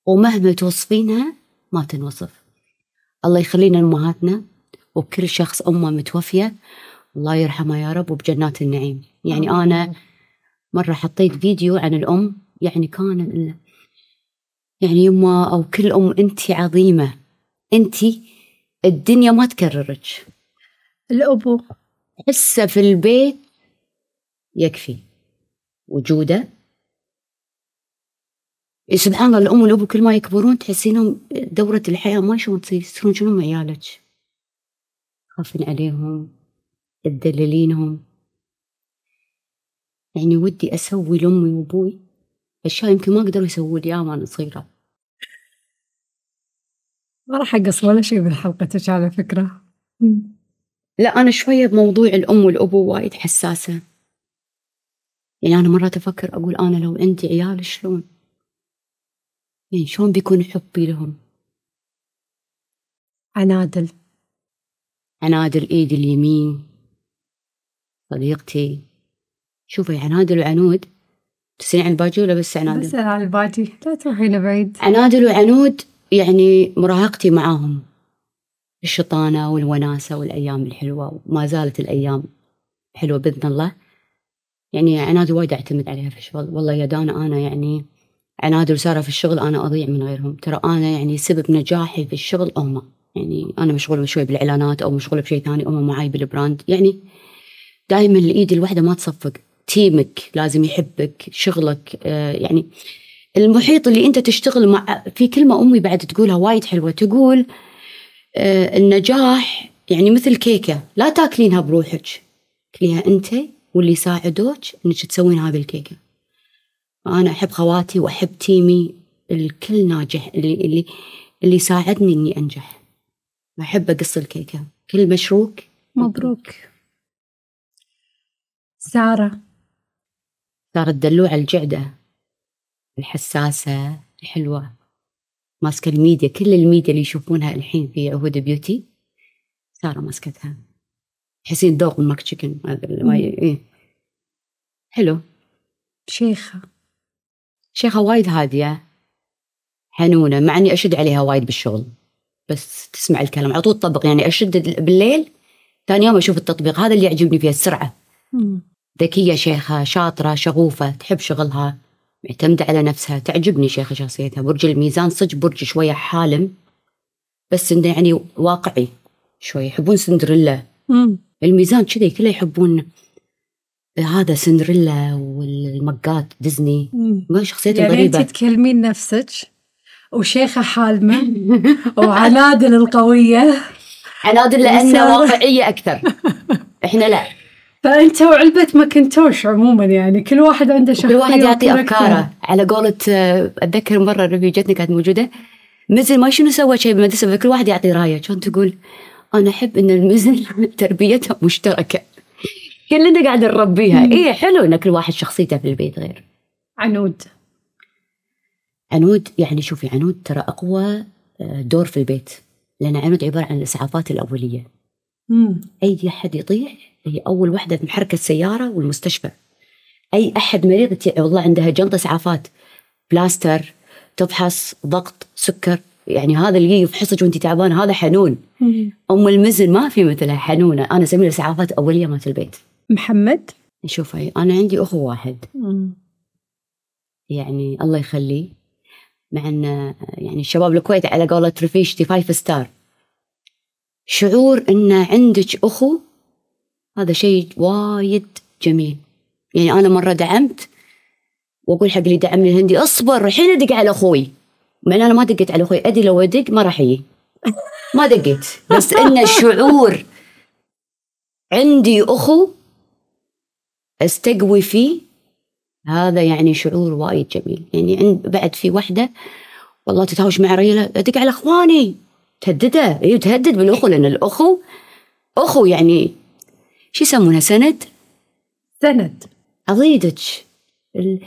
ومهما توصفينها ما تنوصف الله يخلينا أمهاتنا وبكل شخص أمه متوفية الله يرحمه يا رب وبجنات النعيم يعني أنا مرة حطيت فيديو عن الأم يعني كان يعني يما أو كل أم أنت عظيمة أنت الدنيا ما تكررك الأبو حسه في البيت يكفي وجوده سبحان الله الام والابو كل ما يكبرون تحسينهم دوره الحياه ما شلون تصير تصيرون شنو عيالك خافين عليهم تدللينهم يعني ودي اسوي لامي وابوي اشياء يمكن ما قدروا يسووا لي اياها وانا صغيره ما راح اقص ولا شيء من حلقتك على فكره لا انا شويه بموضوع الام والابو وايد حساسه يعني انا مرات افكر اقول انا لو عندي عيال شلون يعني شلون بيكون حبي لهم عنادل عنادل ايدي اليمين صديقتي شوفي عنادل وعنود تسألين عن الباجي ولا بس عنادل؟ بس عن الباجي لا تروحين بعيد عنادل وعنود يعني مراهقتي معاهم الشطانة والوناسة والأيام الحلوة وما زالت الأيام حلوة بإذن الله يعني عنادل وايد أعتمد عليها في الشغل والله يا دانا أنا يعني عناد وساره في الشغل انا اضيع من غيرهم ترى انا يعني سبب نجاحي في الشغل هم يعني انا مشغوله شوي بالاعلانات او مشغوله بشيء ثاني هم معاي بالبراند يعني دائما الايد الواحده ما تصفق تيمك لازم يحبك شغلك آه، يعني المحيط اللي انت تشتغل مع في كلمه امي بعد تقولها وايد حلوه تقول آه، النجاح يعني مثل كيكه لا تاكلينها بروحك كليها انت واللي يساعدوك انك تسوين هذه الكيكه انا احب خواتي واحب تيمي الكل ناجح اللي اللي اللي ساعدني اني انجح احب اقص الكيكه كل مشروك مبروك ساره ساره الدلوعه الجعده الحساسه الحلوه ماسكه الميديا كل الميديا اللي يشوفونها الحين في عهود بيوتي ساره ماسكتها حسين ذوق الماك تشيكن هذا إيه. حلو شيخه شيخة وايد هادية حنونة مع اني اشد عليها وايد بالشغل بس تسمع الكلام على طول تطبق يعني اشد بالليل ثاني يوم اشوف التطبيق هذا اللي يعجبني فيها السرعة ذكية شيخة شاطرة شغوفة تحب شغلها معتمدة على نفسها تعجبني شيخة شخصيتها برج الميزان صج برج شوية حالم بس انه يعني واقعي شوي يحبون سندريلا الميزان كذي كله يحبون هذا سندريلا والمقات ديزني ما شخصيته يعني غريبه يعني تكلمين نفسك وشيخه حالمه وعنادل القويه عنادل لانها واقعيه اكثر احنا لا فانت وعلبه ماكنتوش عموما يعني كل واحد عنده شخصيه كل واحد يعطي افكاره على قولة آه، اتذكر مره رفيق جتني كانت موجوده مثل ما شنو سوى شيء بالمدرسه فكل واحد يعطي رايه كانت تقول انا احب ان المزن تربيتها مشتركه كلنا قاعد نربيها اي حلو ان كل واحد شخصيته في البيت غير عنود عنود يعني شوفي عنود ترى اقوى آه، دور في البيت لان عنود عباره عن الاسعافات الاوليه مم. اي احد يطيح هي اول وحده محركه السياره والمستشفى اي احد مريض والله عندها جنطه اسعافات بلاستر تفحص ضغط سكر يعني هذا اللي يفحصك وانت تعبانه هذا حنون مم. ام المزن ما في مثلها حنونه انا اسميها اسعافات اوليه مالت البيت محمد شوفي أنا عندي أخو واحد مم. يعني الله يخليه مع أن يعني شباب الكويت على قولة رفيشتي فايف ستار شعور أن عندك أخو هذا شيء وايد جميل يعني أنا مرة دعمت واقول حق اللي دعمني الهندي اصبر الحين ادق على اخوي مع انا ما دقيت على اخوي ادري لو ادق ما راح يجي ما دقيت بس ان الشعور عندي اخو استقوي فيه هذا يعني شعور وايد جميل يعني عند بعد في وحده والله تتهاوش مع ريله ادق على اخواني تهدده اي تهدد بالاخو لان الاخو اخو يعني شو يسمونها سند سند اضيدك ال...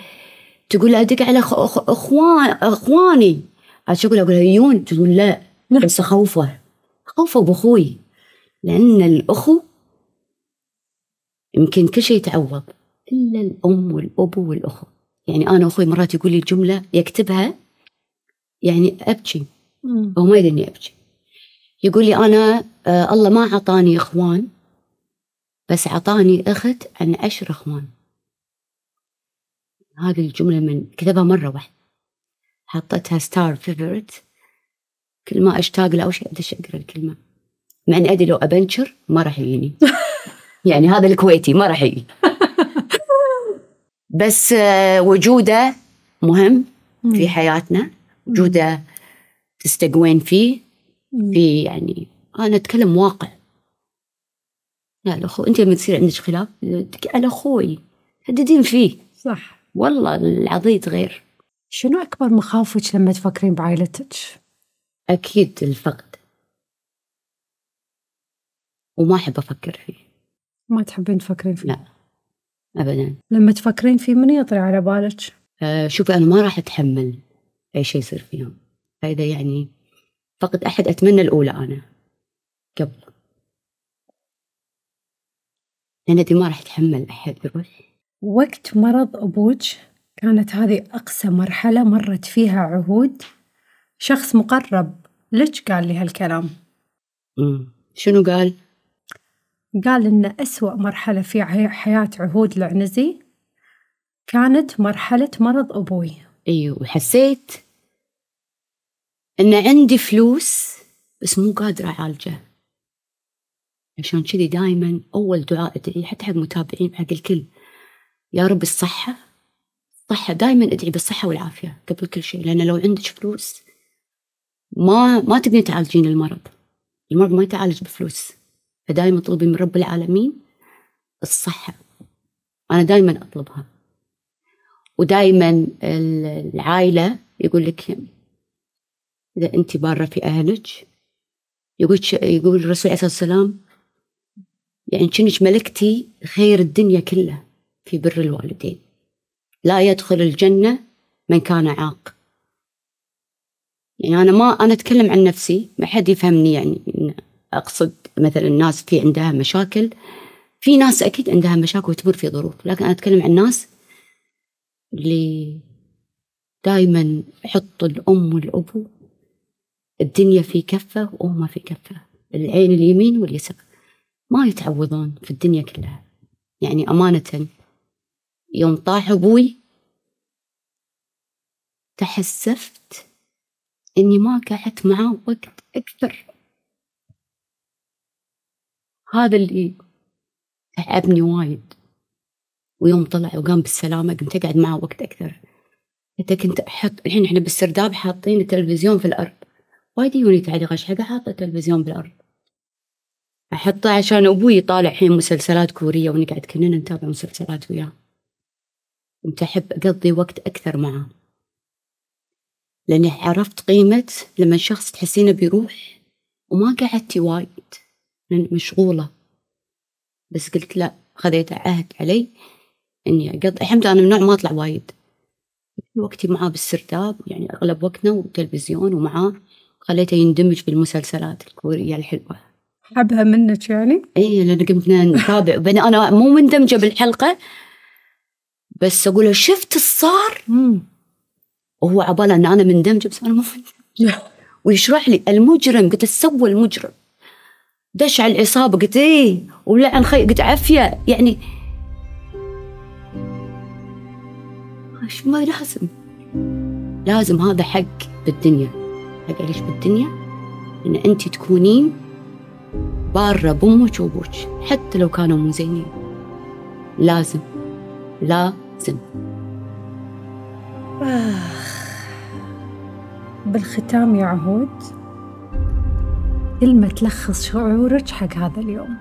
تقول ادق على أخ... اخوان اخواني عاد شو اقول اقول يون تقول لا نعم. بس اخوفه اخوفه باخوي لان الاخو يمكن كل شيء يتعوض الا الام والابو والاخو يعني انا واخوي مرات يقول لي جمله يكتبها يعني ابكي هو ما يدري ابكي يقول لي انا آه الله ما اعطاني اخوان بس اعطاني اخت عن عشر اخوان هذه الجمله من كتبها مره واحده حطيتها ستار فيفورت كل ما اشتاق له او شيء ادش اقرا الكلمه مع اني ادري لو ابنشر ما راح يجيني يعني هذا الكويتي ما راح يجي بس آه، وجوده مهم في حياتنا وجوده تستقوين فيه في يعني انا اتكلم واقع لا الاخو انت لما تصير عندك خلاف على اخوي تهددين فيه صح والله العضيد غير شنو اكبر مخاوفك لما تفكرين بعائلتك؟ اكيد الفقد وما احب افكر فيه ما تحبين تفكرين فيه؟ لا ابدا لما تفكرين فيه من يطري على بالك؟ آه، شوفي انا ما راح اتحمل اي شيء يصير فيهم فاذا يعني فقد احد اتمنى الاولى انا قبل لان دي ما راح اتحمل احد يروح وقت مرض ابوك كانت هذه اقسى مرحله مرت فيها عهود شخص مقرب ليش قال لي هالكلام؟ مم. شنو قال؟ قال إن أسوأ مرحلة في حياة عهود العنزي كانت مرحلة مرض أبوي أيوه وحسيت إن عندي فلوس بس مو قادرة أعالجه عشان كذي دائما أول دعاء أدعي حتى حق متابعين حق الكل يا رب الصحة الصحة دائما أدعي بالصحة والعافية قبل كل شيء لأن لو عندك فلوس ما ما تقدرين تعالجين المرض المرض ما يتعالج بفلوس فدائما اطلبي من رب العالمين الصحة أنا دائما أطلبها ودائما العائلة يقول لك إذا أنت بارة في أهلك يقول يقول الرسول عليه الصلاة والسلام يعني كنش ملكتي خير الدنيا كلها في بر الوالدين لا يدخل الجنة من كان عاق يعني أنا ما أنا أتكلم عن نفسي ما حد يفهمني يعني اقصد مثلا الناس في عندها مشاكل في ناس اكيد عندها مشاكل وتمر في ظروف لكن انا اتكلم عن الناس اللي دائما يحط الام والابو الدنيا في كفه وهم في كفه العين اليمين واليسار ما يتعوضون في الدنيا كلها يعني امانه يوم طاح ابوي تحسفت اني ما قعدت معاه وقت اكثر هذا اللي تعبني وايد ويوم طلع وقام بالسلامة قمت أقعد معه وقت أكثر حتى كنت أحط الحين إحنا بالسرداب حاطين التلفزيون في الأرض وايد يوني تعليق ايش حاطة التلفزيون بالأرض أحطه عشان أبوي يطالع حين مسلسلات كورية ونقعد كلنا نتابع مسلسلات وياه كنت أحب أقضي وقت أكثر معه لأني عرفت قيمة لما الشخص تحسينه بيروح وما قعدتي وايد مشغولة بس قلت لا خذيت عهد علي اني اقضي الحمد لله انا من نوع ما اطلع وايد وقتي معاه بالسرداب يعني اغلب وقتنا والتلفزيون ومعاه خليته يندمج بالمسلسلات الكورية الحلوة حبها منك يعني؟ اي لان قمنا نتابع انا مو مندمجة بالحلقة بس اقول له شفت الصار؟ وهو عباله ان انا مندمجة بس انا مو ويشرح لي المجرم قلت سوى المجرم دش على العصابة قلت إيه ولعن خي قلت عافية يعني ايش ما لازم لازم هذا حق بالدنيا حق ليش بالدنيا إن أنت تكونين بارة بأمك وأبوك حتى لو كانوا مو زينين لازم لازم آه. بالختام يا عهود كلمة تلخص شعورك حق هذا اليوم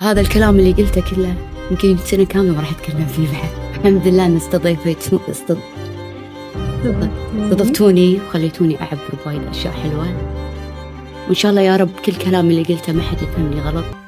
هذا الكلام اللي قلته كله يمكن سنة كاملة ما راح أتكلم فيه بعد الحمد لله أن استضيفت استضفتوني وخليتوني أعبر بوايد أشياء حلوة وإن شاء الله يا رب كل كلام اللي قلته ما حد يفهمني غلط